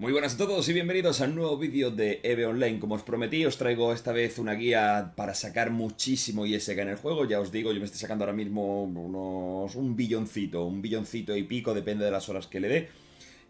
Muy buenas a todos y bienvenidos a un nuevo vídeo de EVE Online. Como os prometí, os traigo esta vez una guía para sacar muchísimo ISK en el juego. Ya os digo, yo me estoy sacando ahora mismo unos... un billoncito, un billoncito y pico, depende de las horas que le dé.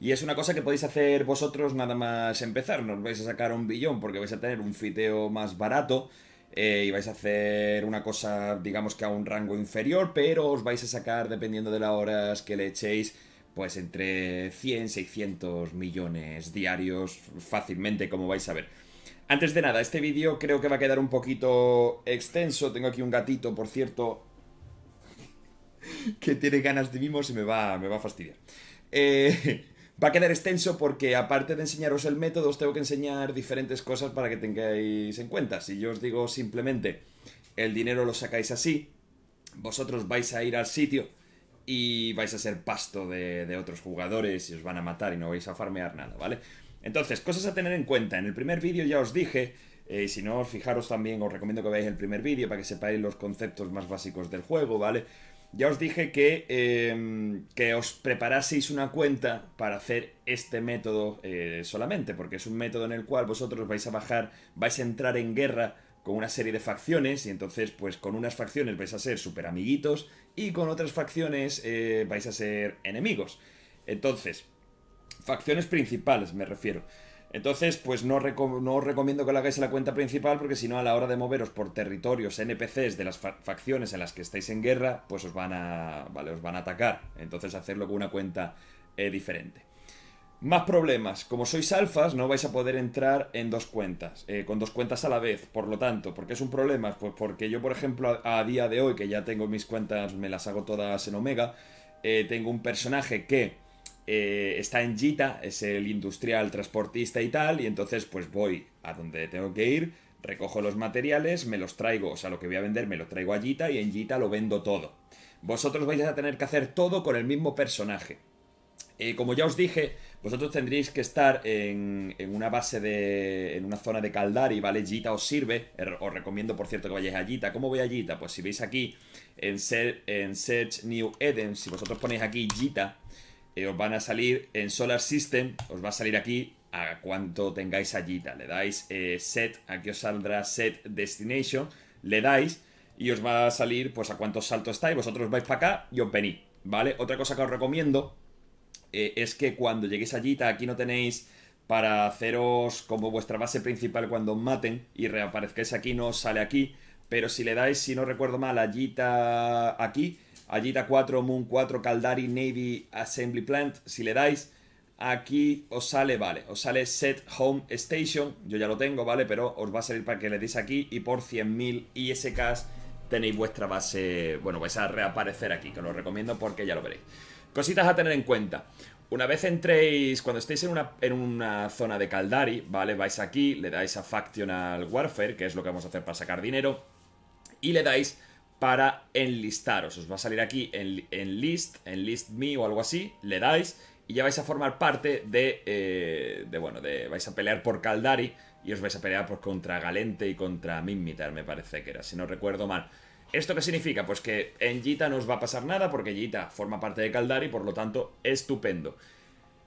Y es una cosa que podéis hacer vosotros nada más empezar. No os vais a sacar un billón porque vais a tener un fiteo más barato eh, y vais a hacer una cosa, digamos que a un rango inferior, pero os vais a sacar, dependiendo de las horas que le echéis, pues entre 100, 600 millones diarios fácilmente, como vais a ver. Antes de nada, este vídeo creo que va a quedar un poquito extenso. Tengo aquí un gatito, por cierto, que tiene ganas de mimos y me va, me va a fastidiar. Eh, va a quedar extenso porque aparte de enseñaros el método, os tengo que enseñar diferentes cosas para que tengáis en cuenta. Si yo os digo simplemente el dinero lo sacáis así, vosotros vais a ir al sitio y vais a ser pasto de, otros jugadores y os van a matar y no vais a farmear nada, ¿vale? Entonces, cosas a tener en cuenta. En el primer vídeo ya os dije y eh, si no, fijaros también, os recomiendo que veáis el primer vídeo para que sepáis los conceptos más básicos del juego, ¿vale? Ya os dije que, em, que os preparaseis una cuenta para hacer este método eh, solamente, porque es un método en el cual vosotros vais a bajar, vais a entrar en guerra con una serie de facciones y entonces pues con unas facciones vais a ser súper amiguitos y con otras facciones eh, vais a ser enemigos. Entonces, facciones principales me refiero. Entonces, pues no, no, os recomiendo que lo hagáis en la cuenta principal porque si no a la hora de moveros por territorios NPCs de las facciones en las que estáis en guerra, pues os van a, vale, os van a atacar. Entonces, hacerlo con una cuenta eh, diferente. Más problemas. Como sois alfas, no vais a poder entrar en dos cuentas, eh, con dos cuentas a la vez. Por lo tanto, ¿por qué es un problema? Pues porque yo, por ejemplo, a, día de hoy, que ya tengo mis cuentas, me las hago todas en Omega, eh, tengo un personaje que eh, está en Jita, es el industrial, transportista y tal, y entonces pues voy a donde tengo que ir, recojo los materiales, me los traigo, o sea, lo que voy a vender me lo traigo a Jita y en Jita lo vendo todo. Vosotros vais a tener que hacer todo con el mismo personaje. como ya os dije, vosotros tendréis que estar en, en una base de... en una zona de Caldari, ¿vale? Gita os sirve. Er, os recomiendo, por cierto, que vayáis a Gita. ¿Cómo voy a Gita? Pues si veis aquí en, ser, en Search New Eden, si vosotros ponéis aquí Gita, eh, os van a salir en Solar System, os va a salir aquí a cuanto tengáis a Gita. Le dais eh, Set, aquí os saldrá Set Destination, le dais y os va a salir pues a cuántos saltos estáis. Vosotros vais para acá y os venís, ¿vale? Otra cosa que os recomiendo eh, es que cuando lleguéis allí, aquí no tenéis para haceros como vuestra base principal cuando os maten y reaparezcáis aquí, no os sale aquí. Pero si le dais, si no recuerdo mal, a Jita aquí, a Jita 4, Moon 4, Caldari, Navy, Assembly Plant, si le dais, aquí os sale, vale, os sale Set Home Station, yo ya lo tengo, vale, pero os va a salir para que le deis aquí y por 100.000 ISKs tenéis vuestra base, bueno, vais a reaparecer aquí, que os lo recomiendo porque ya lo veréis. Cositas a tener en cuenta. Una vez entréis, cuando estéis en una, en una zona de Caldari, ¿vale? Vais aquí, le dais a Factional Warfare, que es lo que vamos a hacer para sacar dinero, y le dais para enlistaros. Os va a salir aquí en, enlist list, en list me o algo así, le dais y ya vais a formar parte eh, de, bueno, de, vais a pelear por Caldari y os vais a pelear por contra Galente y contra Mimitar, me parece que era, si no recuerdo mal. ¿Esto qué significa? Pues que en Gita no os va a pasar nada porque Gita forma parte de Caldari, por lo tanto, estupendo.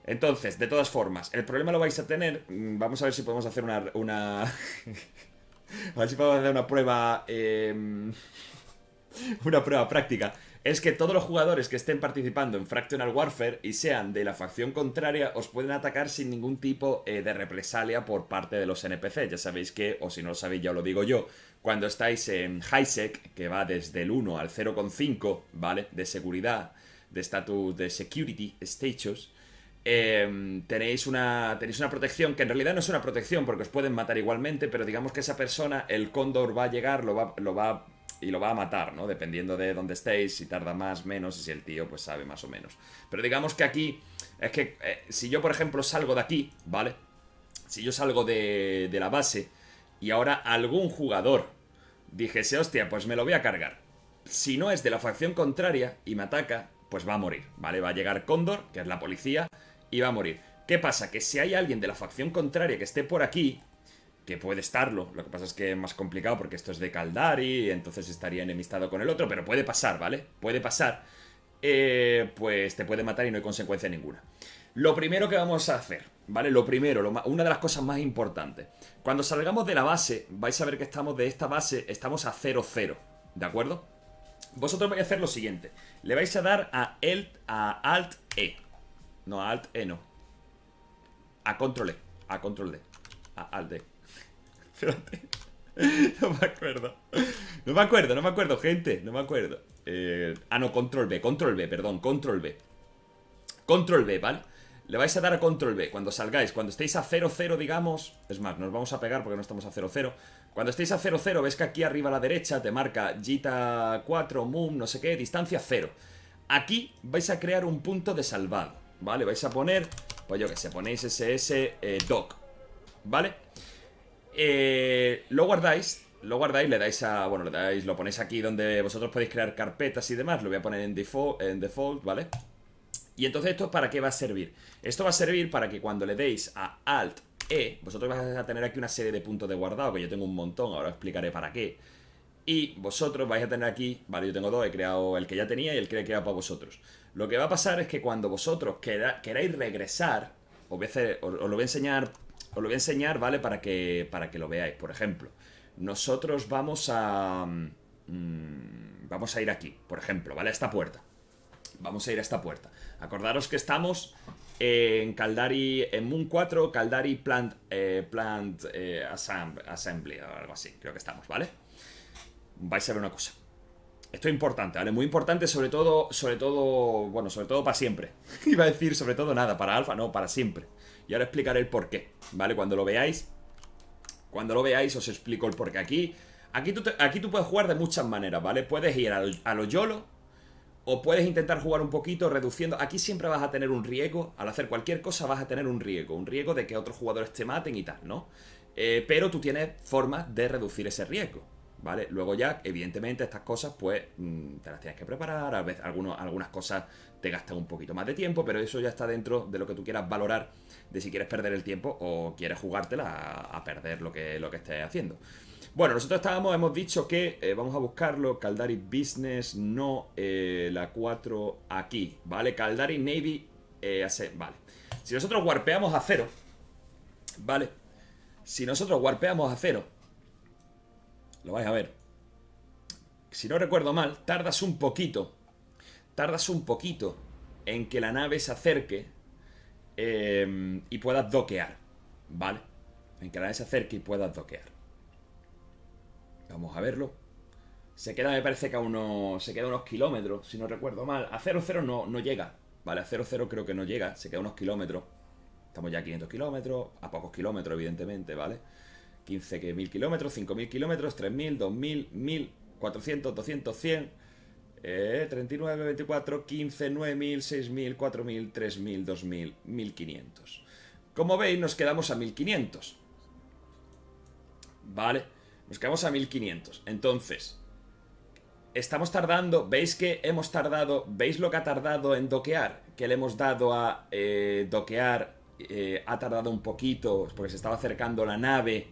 Entonces, de todas formas, el problema lo vais a tener. Mm, vamos a ver si podemos hacer una. una... a ver si podemos hacer una prueba. Em, una prueba práctica. Es que todos los jugadores que estén participando en Fractional Warfare y sean de la facción contraria os pueden atacar sin ningún tipo eh, de represalia por parte de los NPC. Ya sabéis que, o si no lo sabéis, ya lo digo yo. Cuando estáis en high sec que va desde el 1 al 0,5, ¿vale? De seguridad, de estatus de security status, eh, tenéis, una, tenéis una protección que en realidad no es una protección porque os pueden matar igualmente, pero digamos que esa persona, el cóndor va a llegar, lo lo va y lo va a matar, ¿no? Dependiendo de dónde estéis, si tarda más, menos, y si el tío pues sabe más o menos. Pero digamos que aquí, es que eh, si yo por ejemplo salgo de aquí, ¿vale? Si yo salgo de, de la base y ahora algún jugador dijese, hostia, pues me lo voy a cargar. Si no es de la facción contraria y me ataca, pues va a morir, ¿vale? Va a llegar Cóndor, que es la policía, y va a morir. ¿Qué pasa? Que si hay alguien de la facción contraria que esté por aquí, que puede estarlo, lo que pasa es que es más complicado porque esto es de Caldari, entonces estaría enemistado con el otro, pero puede pasar, ¿vale? Puede pasar. Eh, pues te puede matar y no hay consecuencia ninguna. Lo primero que vamos a hacer, ¿vale? Lo primero, una de las cosas más importantes. Cuando salgamos de la base, vais a ver que estamos de esta base, estamos a 0, 0, ¿de acuerdo? Vosotros vais a hacer lo siguiente. Le vais a dar a, el, a Alt E. No, a Alt E no. A Control E. A Control D. A Alt d e. No me acuerdo. No me acuerdo, no me acuerdo, gente. No me acuerdo. Eh, ah, no, Control B. Control B, perdón. Control B. Control B, ¿vale? Le vais a dar a control B cuando salgáis, cuando estéis a 0-0 digamos, es más, nos vamos a pegar porque no estamos a 0-0. Cuando estéis a 0-0 ves que aquí arriba a la derecha te marca Gita 4, Moon, no sé qué, distancia 0. Aquí vais a crear un punto de salvado, ¿vale? Vais a poner, pues yo que sé, ponéis SS eh, Doc, ¿vale? Eh, lo guardáis, lo guardáis, le dais a, bueno, le dais, lo ponéis aquí donde vosotros podéis crear carpetas y demás, lo voy a poner en default, en default ¿vale? vale y entonces esto para qué va a servir? Esto va a servir para que cuando le deis a Alt E, vosotros vais a tener aquí una serie de puntos de guardado, que yo tengo un montón, ahora explicaré para qué. Y vosotros vais a tener aquí, vale, yo tengo dos, he creado el que ya tenía y el que he creado para vosotros. Lo que va a pasar es que cuando vosotros queráis regresar, os, lo voy a enseñar, os lo voy a enseñar, ¿vale? Para que, para que lo veáis. Por ejemplo, nosotros vamos a... Mm, vamos a ir aquí, por ejemplo, ¿vale? A esta puerta. Vamos a ir a esta puerta. Acordaros que estamos eh, en Caldari, en Moon 4, Caldari Plant, eh, Plant eh, Assembly o algo así, creo que estamos, ¿vale? Vais a ver una cosa. Esto es importante, ¿vale? Muy importante, sobre todo, sobre todo, bueno, sobre todo para siempre. Iba a decir sobre todo nada, para alfa, no, para siempre. Y ahora explicaré el por qué, ¿vale? Cuando lo veáis, cuando lo veáis os explico el por qué. Aquí, aquí tú, aquí tú puedes jugar de muchas maneras, ¿vale? Puedes ir a los a lo YOLO, o puedes intentar jugar un poquito reduciendo. Aquí siempre vas a tener un riesgo. Al hacer cualquier cosa vas a tener un riesgo. Un riesgo de que otros jugadores te maten y tal, ¿no? Eh, pero tú tienes formas de reducir ese riesgo. ¿Vale? Luego ya, evidentemente, estas cosas, pues, mm, te las tienes que preparar. A veces algunas cosas te gastan un poquito más de tiempo, pero eso ya está dentro de lo que tú quieras valorar, de si quieres perder el tiempo o quieres jugártela a, perder lo que, lo que estés haciendo. Bueno, nosotros estábamos, hemos dicho que eh, vamos a buscarlo. Caldari Business, no eh, la 4 aquí, ¿vale? Caldari Navy, eh, vale. Si nosotros warpeamos a cero, ¿vale? Si nosotros warpeamos a cero, lo vais a ver. Si no recuerdo mal, tardas un poquito, tardas un poquito en que la nave se acerque y puedas doquear, ¿vale? En que la nave se acerque y puedas doquear. Vamos a verlo. Se queda, me parece que a unos, se queda unos kilómetros, si no recuerdo mal. A 00 no, no llega, ¿vale? A 00 creo que no llega, se queda unos kilómetros. Estamos ya a 500 kilómetros, a pocos kilómetros, evidentemente, ¿vale? 15.000 kilómetros, 5.000 kilómetros, 3.000, 2.000, 1.000, 400, 200, 100, eh, 39, 24, 15, 9.000, 6.000, 4.000, 3.000, 2.000, 1.500. Como veis, nos quedamos a 1.500. ¿Vale? Nos quedamos a 1500. Entonces, estamos tardando, veis que hemos tardado, veis lo que ha tardado en doquear, que le hemos dado a eh, doquear, eh, ha tardado un poquito porque se estaba acercando la nave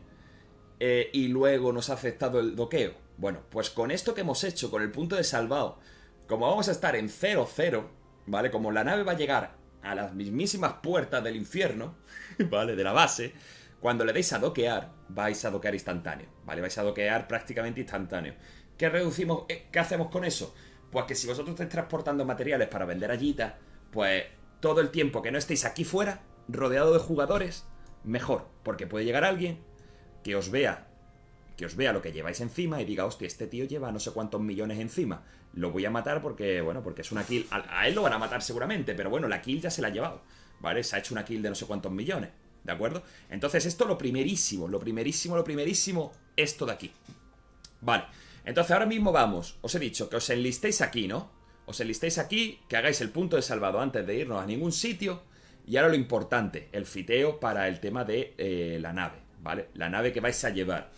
eh, y luego nos ha afectado el doqueo. Bueno, pues con esto que hemos hecho, con el punto de salvado, como vamos a estar en 0-0, ¿vale? Como la nave va a llegar a las mismísimas puertas del infierno, ¿vale? De la base, cuando le deis a doquear, vais a doquear instantáneo, ¿vale? Vais a doquear prácticamente instantáneo. ¿Qué reducimos? Eh, ¿Qué hacemos con eso? Pues que si vosotros estáis transportando materiales para vender Jita pues todo el tiempo que no estéis aquí fuera, rodeado de jugadores, mejor, porque puede llegar alguien que os vea que os vea lo que lleváis encima y diga, hostia, este tío lleva no sé cuántos millones encima. Lo voy a matar porque, bueno, porque es una kill. a, él lo van a matar seguramente, pero bueno, la kill ya se la ha llevado. ¿Vale? Se ha hecho una kill de no sé cuántos millones. ¿De acuerdo? Entonces esto lo primerísimo, lo primerísimo, lo primerísimo, esto de aquí. Vale, entonces ahora mismo vamos, os he dicho que os enlistéis aquí, ¿no? Os enlistéis aquí, que hagáis el punto de salvado antes de irnos a ningún sitio. Y ahora lo importante, el fiteo para el tema de eh, la nave, ¿vale? La nave que vais a llevar.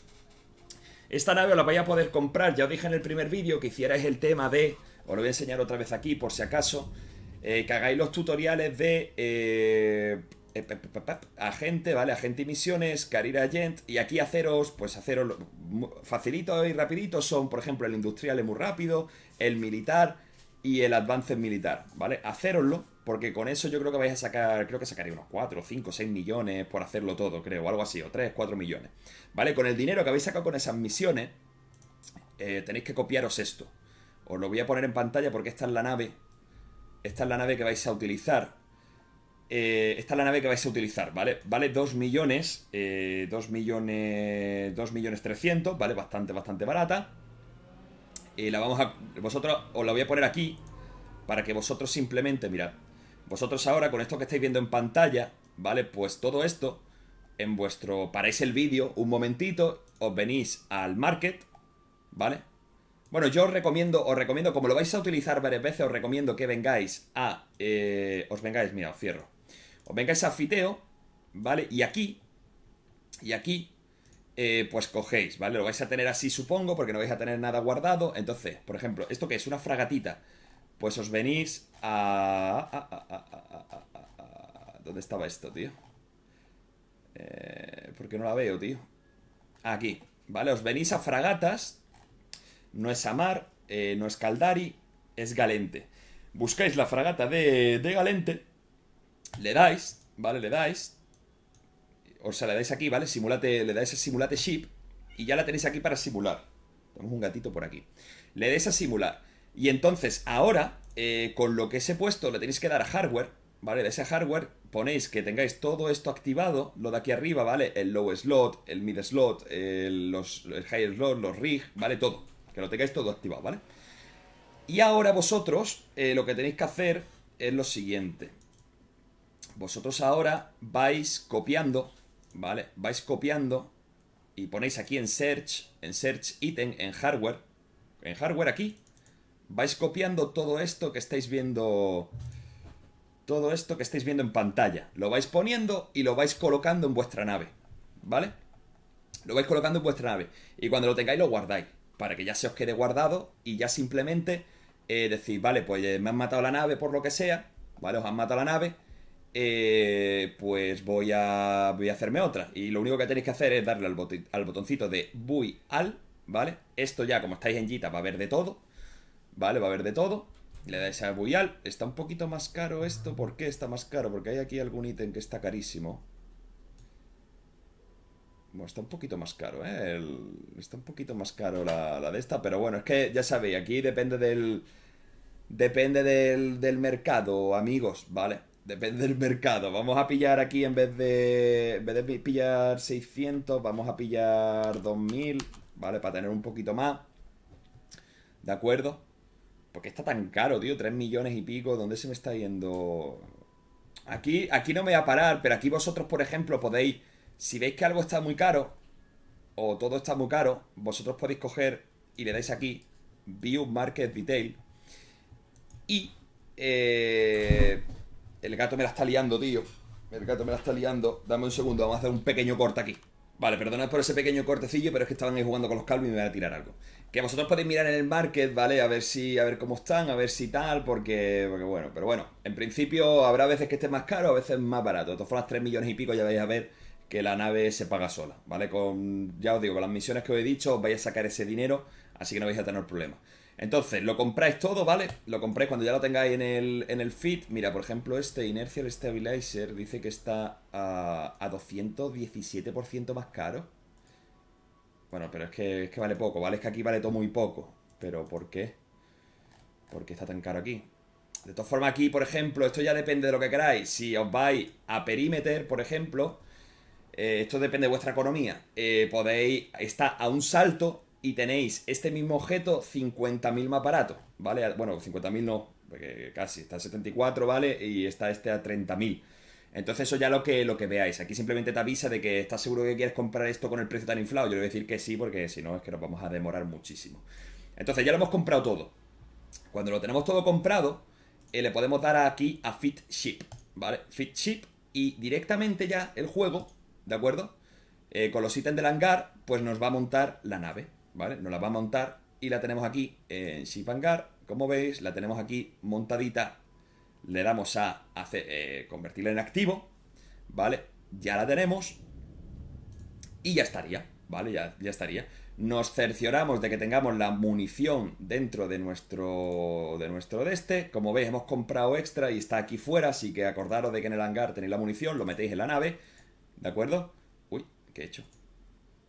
Esta nave os la vais a poder comprar, ya os dije en el primer vídeo que hicierais el tema de... Os lo voy a enseñar otra vez aquí por si acaso. Eh, que hagáis los tutoriales de... Eh, eh, agente, ¿vale? Agente y misiones, career agent, y aquí haceros pues haceros, facilito y rapidito son, por ejemplo, el industrial es muy rápido, el militar y el avance militar, ¿vale? haceroslo porque con eso yo creo que vais a sacar, creo que sacaré unos 4, 5, 6 millones por hacerlo todo, creo, o algo así, o 3, 4 millones, ¿vale? Con el dinero que habéis sacado con esas misiones, eh, tenéis que copiaros esto. Os lo voy a poner en pantalla porque esta es la nave, esta es la nave que vais a utilizar eh, esta es la nave que vais a utilizar, ¿vale? Vale 2 millones, 2 eh, millones, 2 millones 300, ¿vale? Bastante, bastante barata. Y eh, la vamos a, vosotros, os la voy a poner aquí para que vosotros simplemente, mirad, vosotros ahora con esto que estáis viendo en pantalla, ¿vale? Pues todo esto, en vuestro, paráis el vídeo un momentito, os venís al market, ¿vale? Bueno, yo os recomiendo, os recomiendo, como lo vais a utilizar varias veces, os recomiendo que vengáis a, os vengáis, mira, os cierro os vengáis a afiteo, ¿vale? Y aquí, y aquí, eh, pues cogéis, ¿vale? Lo vais a tener así, supongo, porque no vais a tener nada guardado. Entonces, por ejemplo, ¿esto que es? Una fragatita. Pues os venís a... ¿Dónde estaba esto, tío? Eh, porque no la veo, tío. Aquí, ¿vale? Os venís a fragatas. No es Amar, eh, no es Caldari, es Galente. Buscáis la fragata de, de Galente le dais, ¿vale? Le dais. O sea, le dais aquí, ¿vale? Simulate, le dais a simulate ship y ya la tenéis aquí para simular. Tenemos un gatito por aquí. Le dais a simular. Y entonces, ahora, eh, con lo que os he puesto, le tenéis que dar a hardware, ¿vale? De ese hardware ponéis que tengáis todo esto activado, lo de aquí arriba, ¿vale? El low slot, el mid slot, el, los, high slot, los rig, ¿vale? Todo. Que lo tengáis todo activado, ¿vale? Y ahora vosotros eh, lo que tenéis que hacer es lo siguiente vosotros ahora vais copiando, ¿vale? Vais copiando y ponéis aquí en search, en search item, en hardware, en hardware aquí, vais copiando todo esto que estáis viendo, todo esto que estáis viendo en pantalla. Lo vais poniendo y lo vais colocando en vuestra nave, ¿vale? Lo vais colocando en vuestra nave y cuando lo tengáis lo guardáis para que ya se os quede guardado y ya simplemente eh, decís, vale, pues eh, me han matado la nave por lo que sea, ¿vale? Os han matado la nave eh, pues voy a, voy a hacerme otra. Y lo único que tenéis que hacer es darle al, al botoncito de Buy al, ¿vale? Esto ya, como estáis en Gita, va a haber de todo, ¿vale? Va a haber de todo. Le dais a Buy al. Está un poquito más caro esto. ¿Por qué está más caro? Porque hay aquí algún ítem que está carísimo. Bueno, está un poquito más caro, ¿eh? está un poquito más caro la, de esta, pero bueno, es que ya sabéis, aquí depende del... Depende del, del mercado, amigos, ¿vale? Depende del mercado. Vamos a pillar aquí en vez de. En vez de pillar 600, vamos a pillar 2000, ¿vale? Para tener un poquito más. ¿De acuerdo? Porque está tan caro, tío? 3 millones y pico. ¿Dónde se me está yendo? Aquí, aquí no me voy a parar, pero aquí vosotros, por ejemplo, podéis. Si veis que algo está muy caro, o todo está muy caro, vosotros podéis coger y le dais aquí View Market Detail. Y. Eh, el gato me la está liando, tío. El gato me la está liando. Dame un segundo, vamos a hacer un pequeño corte aquí. Vale, perdonad por ese pequeño cortecillo, pero es que estaban ahí jugando con los calvos y me van a tirar algo. Que vosotros podéis mirar en el market, ¿vale? A ver si, a ver cómo están, a ver si tal, porque, porque bueno, pero bueno, en principio habrá veces que esté más caro, a veces más barato. De todas las 3 millones y pico ya vais a ver que la nave se paga sola, ¿vale? Con, ya os digo, con las misiones que os he dicho, os vais a sacar ese dinero, así que no vais a tener problemas. Entonces, lo compráis todo, ¿vale? Lo compráis cuando ya lo tengáis en el, en feed. Mira, por ejemplo, este Inertial Stabilizer dice que está a, a 217% más caro. Bueno, pero es que, es que vale poco, ¿vale? Es que aquí vale todo muy poco. Pero ¿por qué? ¿Por qué está tan caro aquí? De todas formas, aquí, por ejemplo, esto ya depende de lo que queráis. Si os vais a Perimeter, por ejemplo, eh, esto depende de vuestra economía. Eh, podéis, está a un salto y tenéis este mismo objeto 50.000 más barato, ¿vale? Bueno, 50.000 no, porque casi, está a 74, ¿vale? Y está este a 30.000. Entonces eso ya lo que, lo que veáis. Aquí simplemente te avisa de que estás seguro que quieres comprar esto con el precio tan inflado. Yo le voy a decir que sí, porque si no es que nos vamos a demorar muchísimo. Entonces ya lo hemos comprado todo. Cuando lo tenemos todo comprado, eh, le podemos dar aquí a Fit Ship, ¿vale? Fit Ship y directamente ya el juego, ¿de acuerdo? Eh, con los ítems del hangar, pues nos va a montar la nave. ¿vale? Nos la va a montar y la tenemos aquí en Shipangar. Como veis, la tenemos aquí montadita. Le damos a hacer, eh, convertirla en activo, ¿vale? Ya la tenemos y ya estaría, ¿vale? Ya, estaría. Nos cercioramos de que tengamos la munición dentro de nuestro, de nuestro de este. Como veis, hemos comprado extra y está aquí fuera, así que acordaros de que en el hangar tenéis la munición, lo metéis en la nave, ¿de acuerdo? Uy, ¿qué he hecho?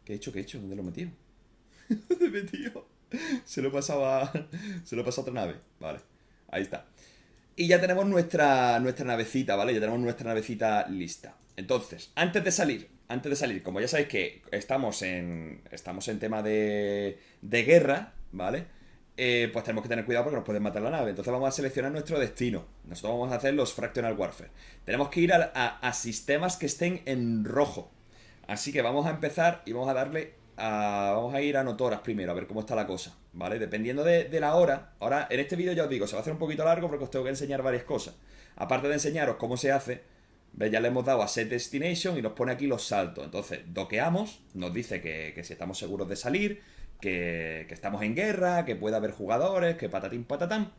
¿Qué he hecho? ¿Qué he hecho? ¿Dónde lo he metido? Se lo pasaba. Se lo pasó a otra nave. Vale. Ahí está. Y ya tenemos nuestra, nuestra navecita, ¿vale? Ya tenemos nuestra navecita lista. Entonces, antes de salir, antes de salir, como ya sabéis que estamos en. Estamos en tema de. de guerra, ¿vale? Eh, pues tenemos que tener cuidado porque nos pueden matar la nave. Entonces vamos a seleccionar nuestro destino. Nosotros vamos a hacer los Fractional Warfare. Tenemos que ir a sistemas que estén en rojo. Así que vamos a empezar y vamos a darle vamos a ir a notoras primero, a ver cómo está la cosa, ¿vale? Dependiendo de, la hora, ahora en este vídeo ya os digo, se va a hacer un poquito largo porque os tengo que enseñar varias cosas. Aparte de enseñaros cómo se hace, ¿ves? ya le hemos dado a Set Destination y nos pone aquí los saltos. Entonces, doqueamos, nos dice que, si estamos seguros de salir, que, estamos en guerra, que puede haber jugadores, que patatín patatán.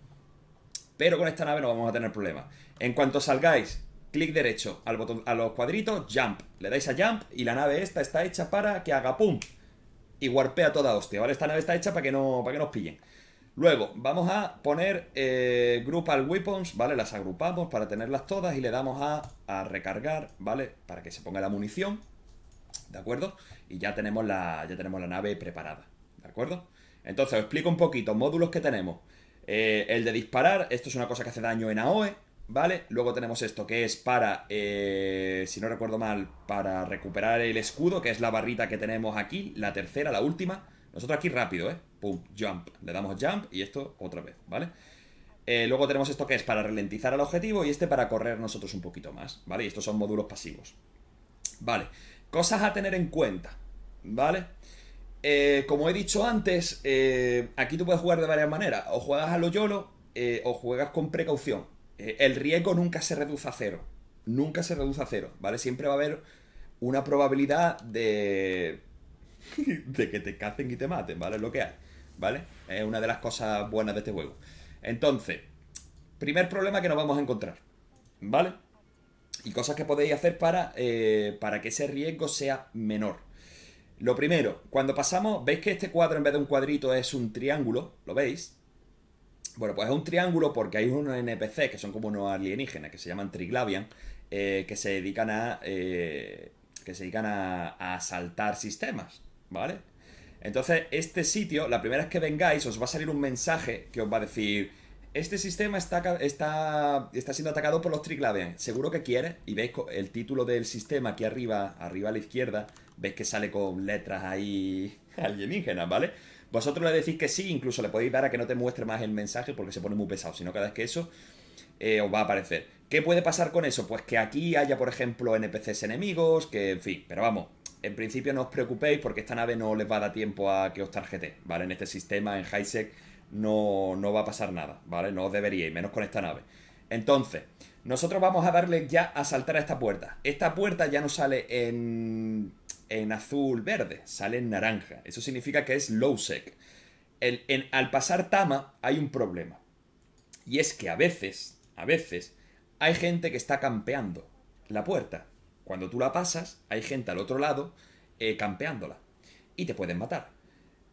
Pero con esta nave no vamos a tener problemas. En cuanto salgáis, clic derecho al botón, a los cuadritos, jump. Le dais a jump y la nave esta está hecha para que haga pum y warpea toda hostia, ¿vale? Esta nave está hecha para que no, para que nos pillen. Luego, vamos a poner eh, Grupal Weapons, ¿vale? Las agrupamos para tenerlas todas y le damos a, a, recargar, ¿vale? Para que se ponga la munición, ¿de acuerdo? Y ya tenemos la, ya tenemos la nave preparada, ¿de acuerdo? Entonces, os explico un poquito, módulos que tenemos. Eh, el de disparar, esto es una cosa que hace daño en AOE, Vale, luego tenemos esto que es para, eh, si no recuerdo mal, para recuperar el escudo, que es la barrita que tenemos aquí, la tercera, la última. Nosotros aquí rápido, ¿eh? Pum, jump. Le damos jump y esto otra vez, ¿vale? Eh, luego tenemos esto que es para ralentizar al objetivo y este para correr nosotros un poquito más, ¿vale? Y estos son módulos pasivos. Vale, cosas a tener en cuenta, ¿vale? Eh, como he dicho antes, aquí tú puedes jugar de varias maneras. O juegas a lo YOLO o juegas con precaución. Eh, el riesgo nunca se reduce a cero. Nunca se reduce a cero, ¿vale? Siempre va a haber una probabilidad de. de que te cacen y te maten, ¿vale? Es lo que hay, ¿vale? Es una de las cosas buenas de este juego. Entonces, primer problema que nos vamos a encontrar, ¿vale? Y cosas que podéis hacer para, eh, para que ese riesgo sea menor. Lo primero, cuando pasamos, veis que este cuadro en vez de un cuadrito es un triángulo, ¿lo veis? Bueno, pues es un triángulo porque hay unos NPC que son como unos alienígenas que se llaman Triglavian, eh, que se dedican a. Eh, que se dedican a, asaltar sistemas, ¿vale? Entonces, este sitio, la primera vez que vengáis, os va a salir un mensaje que os va a decir: Este sistema está, está, está siendo atacado por los Triglavian. Seguro que quiere Y veis el título del sistema aquí arriba, arriba a la izquierda. Veis que sale con letras ahí alienígenas, ¿vale? Vosotros le decís que sí, incluso le podéis dar a que no te muestre más el mensaje porque se pone muy pesado, si no cada vez que eso eh, os va a aparecer. ¿Qué puede pasar con eso? Pues que aquí haya, por ejemplo, NPCs enemigos, que en fin, pero vamos, en principio no os preocupéis porque esta nave no les va a dar tiempo a que os tarjete, ¿vale? En este sistema, en Highsec no, no va a pasar nada, ¿vale? No os deberíais, menos con esta nave. Entonces, nosotros vamos a darle ya a saltar a esta puerta. Esta puerta ya no sale en en azul verde, sale en naranja. Eso significa que es low sec. en, al pasar Tama hay un problema. Y es que a veces, a veces, hay gente que está campeando la puerta. Cuando tú la pasas, hay gente al otro lado eh, campeándola. Y te pueden matar.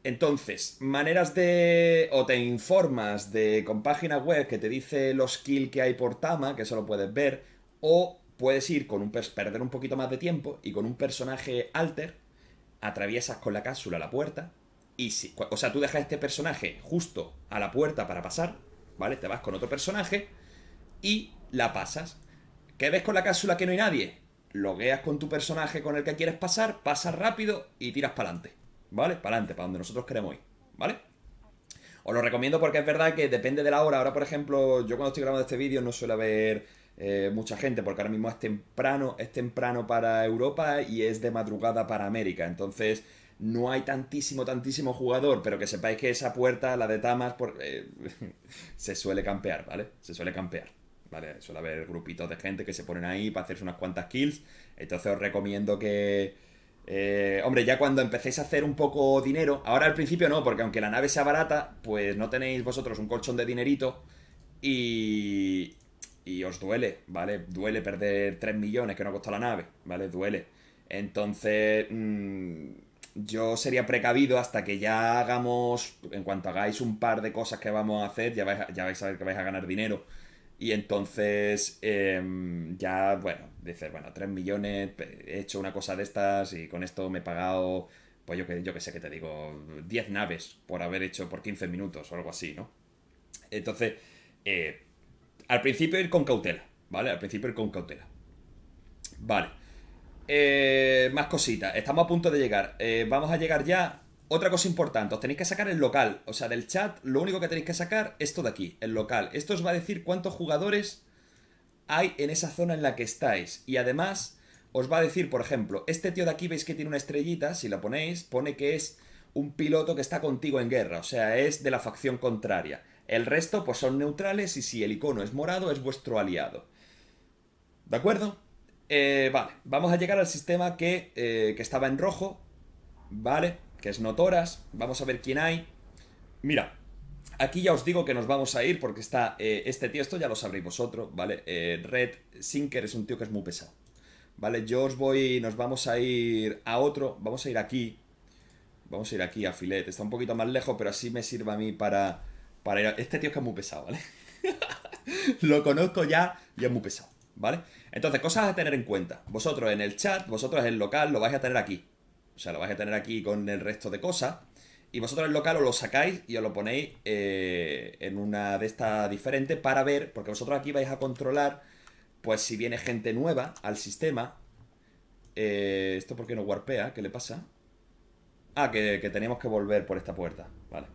Entonces, maneras de... o te informas de con página web que te dice los kills que hay por Tama, que eso lo puedes ver, o puedes ir con un perder un poquito más de tiempo y con un personaje alter atraviesas con la cápsula la puerta y si, o sea, tú dejas este personaje justo a la puerta para pasar, ¿vale? Te vas con otro personaje y la pasas. ¿Qué ves con la cápsula que no hay nadie? Logueas con tu personaje con el que quieres pasar, pasas rápido y tiras para adelante, ¿vale? Para adelante, para donde nosotros queremos ir, ¿vale? Os lo recomiendo porque es verdad que depende de la hora. Ahora, por ejemplo, yo cuando estoy grabando este vídeo no suele haber eh, mucha gente, porque ahora mismo es temprano, es temprano para Europa y es de madrugada para América. Entonces, no hay tantísimo, tantísimo jugador, pero que sepáis que esa puerta, la de Tamas, eh, se suele campear, ¿vale? Se suele campear. ¿Vale? Suele haber grupitos de gente que se ponen ahí para hacerse unas cuantas kills. Entonces os recomiendo que, eh, hombre, ya cuando empecéis a hacer un poco dinero, ahora al principio no, porque aunque la nave sea barata, pues no tenéis vosotros un colchón de dinerito y, y os duele, ¿vale? Duele perder 3 millones que no ha costado la nave, ¿vale? Duele. Entonces, mm, yo sería precavido hasta que ya hagamos, en cuanto hagáis un par de cosas que vamos a hacer, ya vais a, ya vais a ver que vais a ganar dinero. Y entonces, em, ya, bueno, dices, bueno, 3 millones, he hecho una cosa de estas y con esto me he pagado, pues yo que, yo sé que te digo, 10 naves por haber hecho por 15 minutos o algo así, ¿no? Entonces, eh, al principio ir con cautela, ¿vale? Al principio ir con cautela. Vale. Eh, más cositas. Estamos a punto de llegar. Eh, vamos a llegar ya. Otra cosa importante, os tenéis que sacar el local. O sea, del chat, lo único que tenéis que sacar es esto de aquí, el local. Esto os va a decir cuántos jugadores hay en esa zona en la que estáis. Y además, os va a decir, por ejemplo, este tío de aquí veis que tiene una estrellita, si la ponéis, pone que es un piloto que está contigo en guerra, o sea, es de la facción contraria. El resto pues son neutrales y si el icono es morado es vuestro aliado. ¿De acuerdo? Eh, vale, vamos a llegar al sistema eh, que, estaba en rojo, ¿vale? Que es Notoras, vamos a ver quién hay. Mira, aquí ya os digo que nos vamos a ir porque está eh, este tío, esto ya lo sabréis vosotros, ¿vale? Red Sinker es un tío que es muy pesado, ¿vale? Yo os voy, nos vamos a ir a otro, vamos a ir aquí, vamos a ir aquí a Filet, está un poquito más lejos, pero así me sirve a mí para, para Este tío es que es muy pesado, ¿vale? lo conozco ya y es muy pesado, ¿vale? Entonces, cosas a tener en cuenta. Vosotros en el chat, vosotros en el local, lo vais a tener aquí. O sea, lo vais a tener aquí con el resto de cosas. Y vosotros el local os lo sacáis y os lo ponéis eh, en una de estas diferentes para ver, porque vosotros aquí vais a controlar, pues si viene gente nueva al sistema. Eh, ¿Esto por qué no warpea? ¿Qué le pasa? Ah, que tenemos que volver por esta puerta. Vale.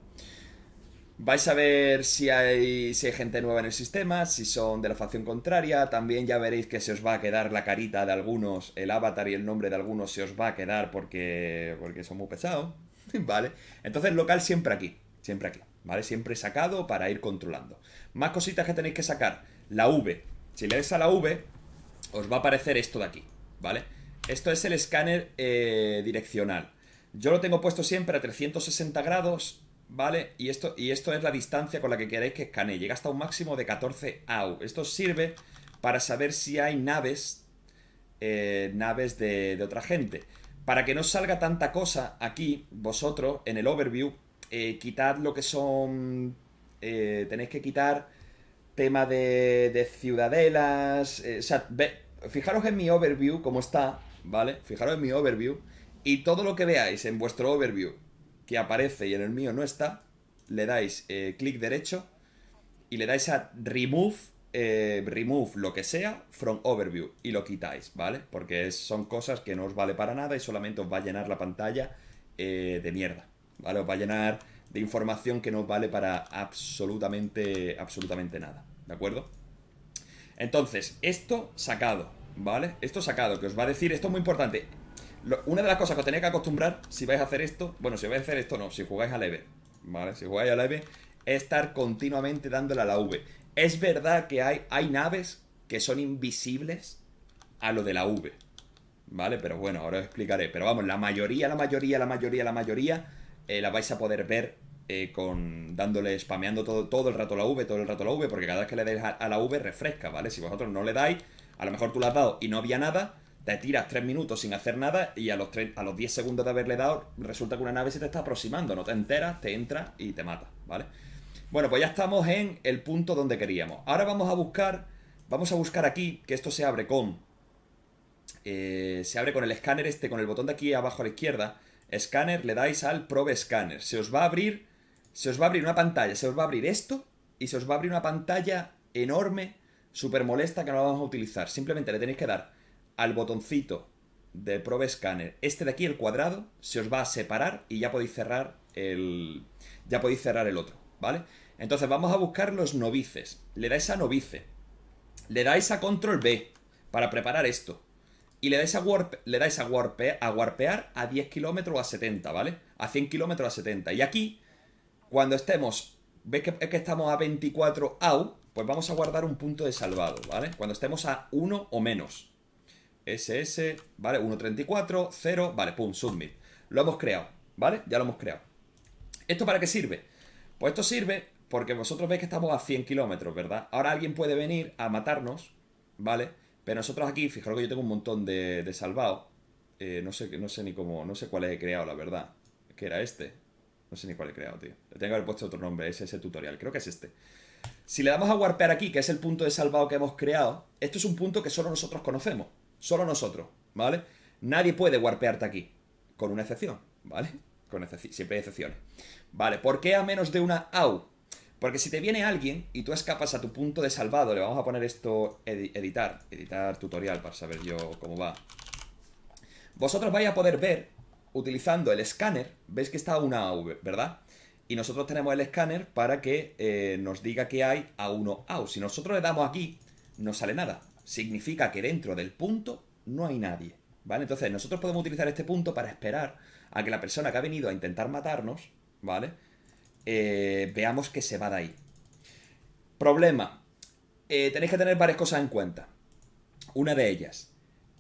Vais a ver si hay, si hay gente nueva en el sistema, si son de la facción contraria. También ya veréis que se os va a quedar la carita de algunos, el avatar y el nombre de algunos se os va a quedar porque, porque son muy pesados. ¿Vale? Entonces, local siempre aquí, siempre aquí, ¿vale? Siempre sacado para ir controlando. Más cositas que tenéis que sacar. La V. Si le des a la V, os va a aparecer esto de aquí, ¿vale? Esto es el escáner eh, direccional. Yo lo tengo puesto siempre a 360 grados ¿vale? Y esto, y esto es la distancia con la que queréis que escanee. Llega hasta un máximo de 14 AU. Esto sirve para saber si hay naves, eh, naves de, otra gente. Para que no salga tanta cosa aquí, vosotros, en el overview, eh, quitad lo que son... Eh, tenéis que quitar tema de, de ciudadelas... fijaros en mi overview como está, ¿vale? Fijaros en mi overview. Y todo lo que veáis en vuestro overview que aparece y en el mío no está, le dais eh, clic derecho y le dais a remove, eh, remove lo que sea from overview y lo quitáis, ¿vale? Porque es, son cosas que no os vale para nada y solamente os va a llenar la pantalla eh, de mierda, ¿vale? Os va a llenar de información que no os vale para absolutamente, absolutamente nada, ¿de acuerdo? Entonces, esto sacado, ¿vale? Esto sacado, que os va a decir, esto es muy importante, una de las cosas que os tenéis que acostumbrar, si vais a hacer esto, bueno, si vais a hacer esto no, si jugáis a leve, ¿vale? Si jugáis a leve, es estar continuamente dándole a la V. Es verdad que hay, hay naves que son invisibles a lo de la V, ¿vale? Pero bueno, ahora os explicaré. Pero vamos, la mayoría, la mayoría, la mayoría, la mayoría, eh, la vais a poder ver eh, con dándole, spameando todo, todo el rato la V, todo el rato la V, porque cada vez que le dais a, a la V refresca, ¿vale? Si vosotros no le dais, a lo mejor tú la has dado y no había nada, te tiras tres minutos sin hacer nada y a los, a los 10 segundos de haberle dado resulta que una nave se te está aproximando, no te enteras, te entra y te mata, ¿vale? Bueno, pues ya estamos en el punto donde queríamos. Ahora vamos a buscar, vamos a buscar aquí, que esto se abre con, eh, se abre con el escáner este, con el botón de aquí abajo a la izquierda, escáner, le dais al probe scanner. Se os va a abrir, se os va a abrir una pantalla, se os va a abrir esto y se os va a abrir una pantalla enorme, súper molesta que no la vamos a utilizar. Simplemente le tenéis que dar al botoncito de Probe Scanner, este de aquí, el cuadrado, se os va a separar y ya podéis cerrar el, ya podéis cerrar el otro, ¿vale? Entonces vamos a buscar los novices. Le dais a novice. Le dais a control B para preparar esto. Y le dais a, warp, le dais a, a warpear a 10 kilómetros a 70, ¿vale? A 100 kilómetros a 70. Y aquí, cuando estemos, veis que, estamos a 24 AU, pues vamos a guardar un punto de salvado, ¿vale? Cuando estemos a 1 o menos. SS, ¿vale? 1.34, 0, vale, pum, submit. Lo hemos creado, ¿vale? Ya lo hemos creado. ¿Esto para qué sirve? Pues esto sirve porque vosotros veis que estamos a 100 kilómetros, ¿verdad? Ahora alguien puede venir a matarnos, ¿vale? Pero nosotros aquí, fijaros que yo tengo un montón de, de salvados. Eh, no, sé, no sé ni cómo, no sé cuál he creado, la verdad. Que era este. No sé ni cuál he creado, tío. Le tengo que haber puesto otro nombre, es ese tutorial. Creo que es este. Si le damos a warpear aquí, que es el punto de salvado que hemos creado, esto es un punto que solo nosotros conocemos. Solo nosotros, ¿vale? Nadie puede warpearte aquí. Con una excepción, ¿vale? Con siempre hay excepciones. Vale, ¿por qué a menos de una AU? Porque si te viene alguien y tú escapas a tu punto de salvado, le vamos a poner esto editar, editar tutorial para saber yo cómo va. Vosotros vais a poder ver, utilizando el escáner, veis que está una AU, ¿verdad? Y nosotros tenemos el escáner para que eh, nos diga que hay a uno AU. Si nosotros le damos aquí, no sale nada significa que dentro del punto no hay nadie, ¿vale? Entonces nosotros podemos utilizar este punto para esperar a que la persona que ha venido a intentar matarnos, ¿vale? Eh, veamos que se va de ahí. Problema. Eh, tenéis que tener varias cosas en cuenta. Una de ellas.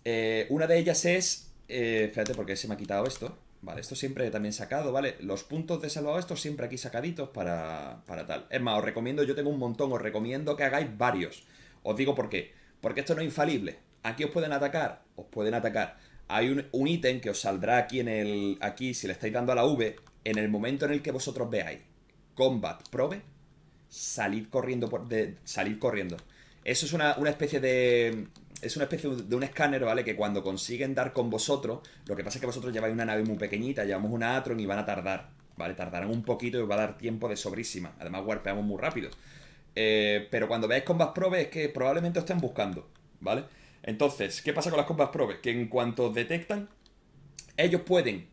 Eh, una de ellas es... espérate porque se me ha quitado esto. Vale, esto siempre también sacado, ¿vale? Los puntos de salvado estos siempre aquí sacaditos para, para tal. Es más, os recomiendo, yo tengo un montón, os recomiendo que hagáis varios. Os digo por qué. Porque esto no es infalible. Aquí os pueden atacar, os pueden atacar. Hay un, ítem que os saldrá aquí en el. Aquí, si le estáis dando a la V, en el momento en el que vosotros veáis Combat Probe, salid corriendo por. De, corriendo. Eso es una, especie de es una especie de un escáner, ¿vale? Que cuando consiguen dar con vosotros, lo que pasa es que vosotros lleváis una nave muy pequeñita, llevamos una Atron y van a tardar, ¿vale? Tardarán un poquito y os va a dar tiempo de sobrísima. Además, warpeamos muy rápido. Eh, pero cuando veáis combas probe es que probablemente os estén buscando, ¿vale? Entonces, ¿qué pasa con las combas probe? Que en cuanto detectan, ellos pueden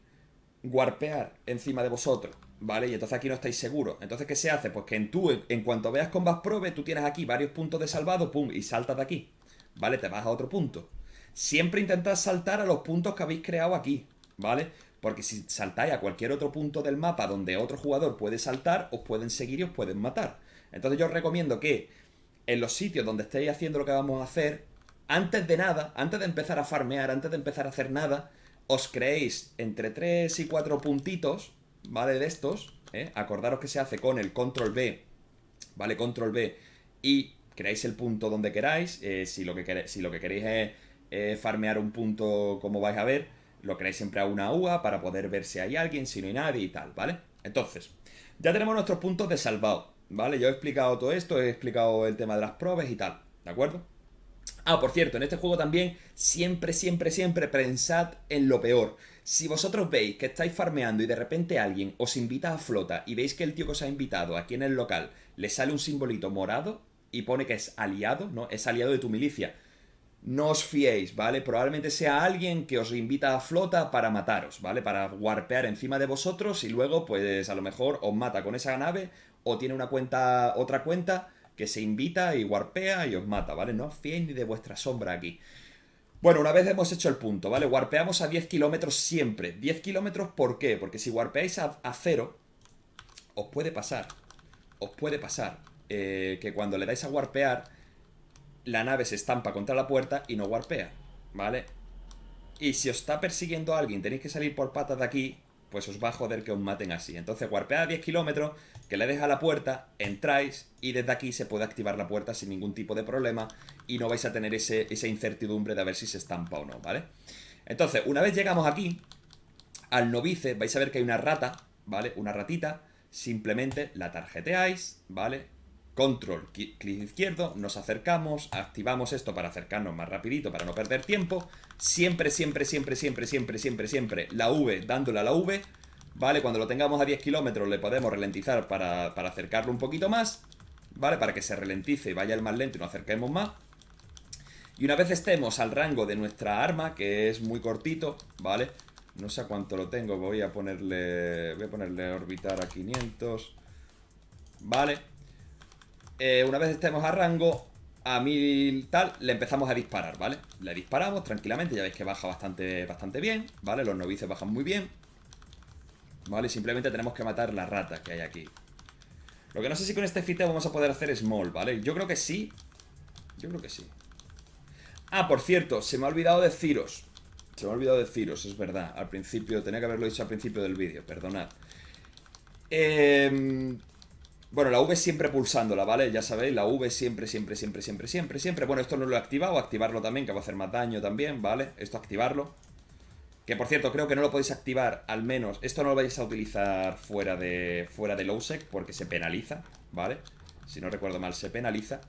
warpear encima de vosotros, ¿vale? Y entonces aquí no estáis seguros. Entonces, ¿qué se hace? Pues que en tú, en cuanto veas combas probe, tú tienes aquí varios puntos de salvado, pum, y saltas de aquí, ¿vale? Te vas a otro punto. Siempre intentad saltar a los puntos que habéis creado aquí, ¿vale? Porque si saltáis a cualquier otro punto del mapa donde otro jugador puede saltar, os pueden seguir y os pueden matar. Entonces yo os recomiendo que en los sitios donde estéis haciendo lo que vamos a hacer, antes de nada, antes de empezar a farmear, antes de empezar a hacer nada, os creéis entre 3 y 4 puntitos, ¿vale? De estos, ¿eh? acordaros que se hace con el control B, ¿vale? Control B y creáis el punto donde queráis, eh, si, lo que queréis, es farmear un punto como vais a ver, lo creáis siempre a una UA para poder ver si hay alguien, si no hay nadie y tal, ¿vale? Entonces, ya tenemos nuestros puntos de salvado. ¿Vale? Yo he explicado todo esto, he explicado el tema de las probes y tal, ¿de acuerdo? Ah, por cierto, en este juego también siempre, siempre, siempre pensad en lo peor. Si vosotros veis que estáis farmeando y de repente alguien os invita a flota y veis que el tío que os ha invitado aquí en el local le sale un simbolito morado y pone que es aliado, ¿no? Es aliado de tu milicia. No os fiéis, ¿vale? Probablemente sea alguien que os invita a flota para mataros, ¿vale? Para warpear encima de vosotros y luego, pues a lo mejor os mata con esa nave o tiene una cuenta, otra cuenta que se invita y warpea y os mata, ¿vale? No os ni de vuestra sombra aquí. Bueno, una vez hemos hecho el punto, ¿vale? Warpeamos a 10 kilómetros siempre. 10 kilómetros, ¿por qué? Porque si warpeáis a, cero, os puede pasar, os puede pasar eh, que cuando le dais a warpear, la nave se estampa contra la puerta y no warpea, ¿vale? Y si os está persiguiendo alguien, tenéis que salir por patas de aquí, pues os va a joder que os maten así. Entonces, warpea a 10 kilómetros, le deja la puerta, entráis y desde aquí se puede activar la puerta sin ningún tipo de problema y no vais a tener ese, esa incertidumbre de a ver si se estampa o no, ¿vale? Entonces, una vez llegamos aquí, al novice, vais a ver que hay una rata, ¿vale? Una ratita, simplemente la tarjeteáis, ¿vale? Control, clic izquierdo, nos acercamos, activamos esto para acercarnos más rapidito, para no perder tiempo. Siempre, siempre, siempre, siempre, siempre, siempre, siempre, la V, dándole a la V, ¿vale? Cuando lo tengamos a 10 kilómetros le podemos ralentizar para, acercarlo un poquito más, ¿vale? Para que se ralentice y vaya el más lento y nos acerquemos más. Y una vez estemos al rango de nuestra arma, que es muy cortito, ¿vale? No sé a cuánto lo tengo, voy a ponerle... Voy a ponerle orbitar a 500 ¿Vale? Eh, una vez estemos a rango A mil tal, le empezamos a disparar, ¿vale? Le disparamos tranquilamente, ya veis que baja bastante, bastante bien ¿Vale? Los novices bajan muy bien ¿Vale? Simplemente tenemos que matar la rata que hay aquí. Lo que no sé si con este fita vamos a poder hacer small, ¿vale? Yo creo que sí. Yo creo que sí. Ah, por cierto, se me ha olvidado deciros. Se me ha olvidado deciros, es verdad. Al principio, tenía que haberlo dicho al principio del vídeo, perdonad. Em, bueno, la V siempre pulsándola, ¿vale? Ya sabéis, la V siempre, siempre, siempre, siempre, siempre, siempre. Bueno, esto no lo he activado, activarlo también, que va a hacer más daño también, ¿vale? Esto activarlo. Que por cierto, creo que no lo podéis activar, al menos. Esto no lo vais a utilizar fuera de. fuera de Lowsec, porque se penaliza, ¿vale? Si no recuerdo mal, se penaliza.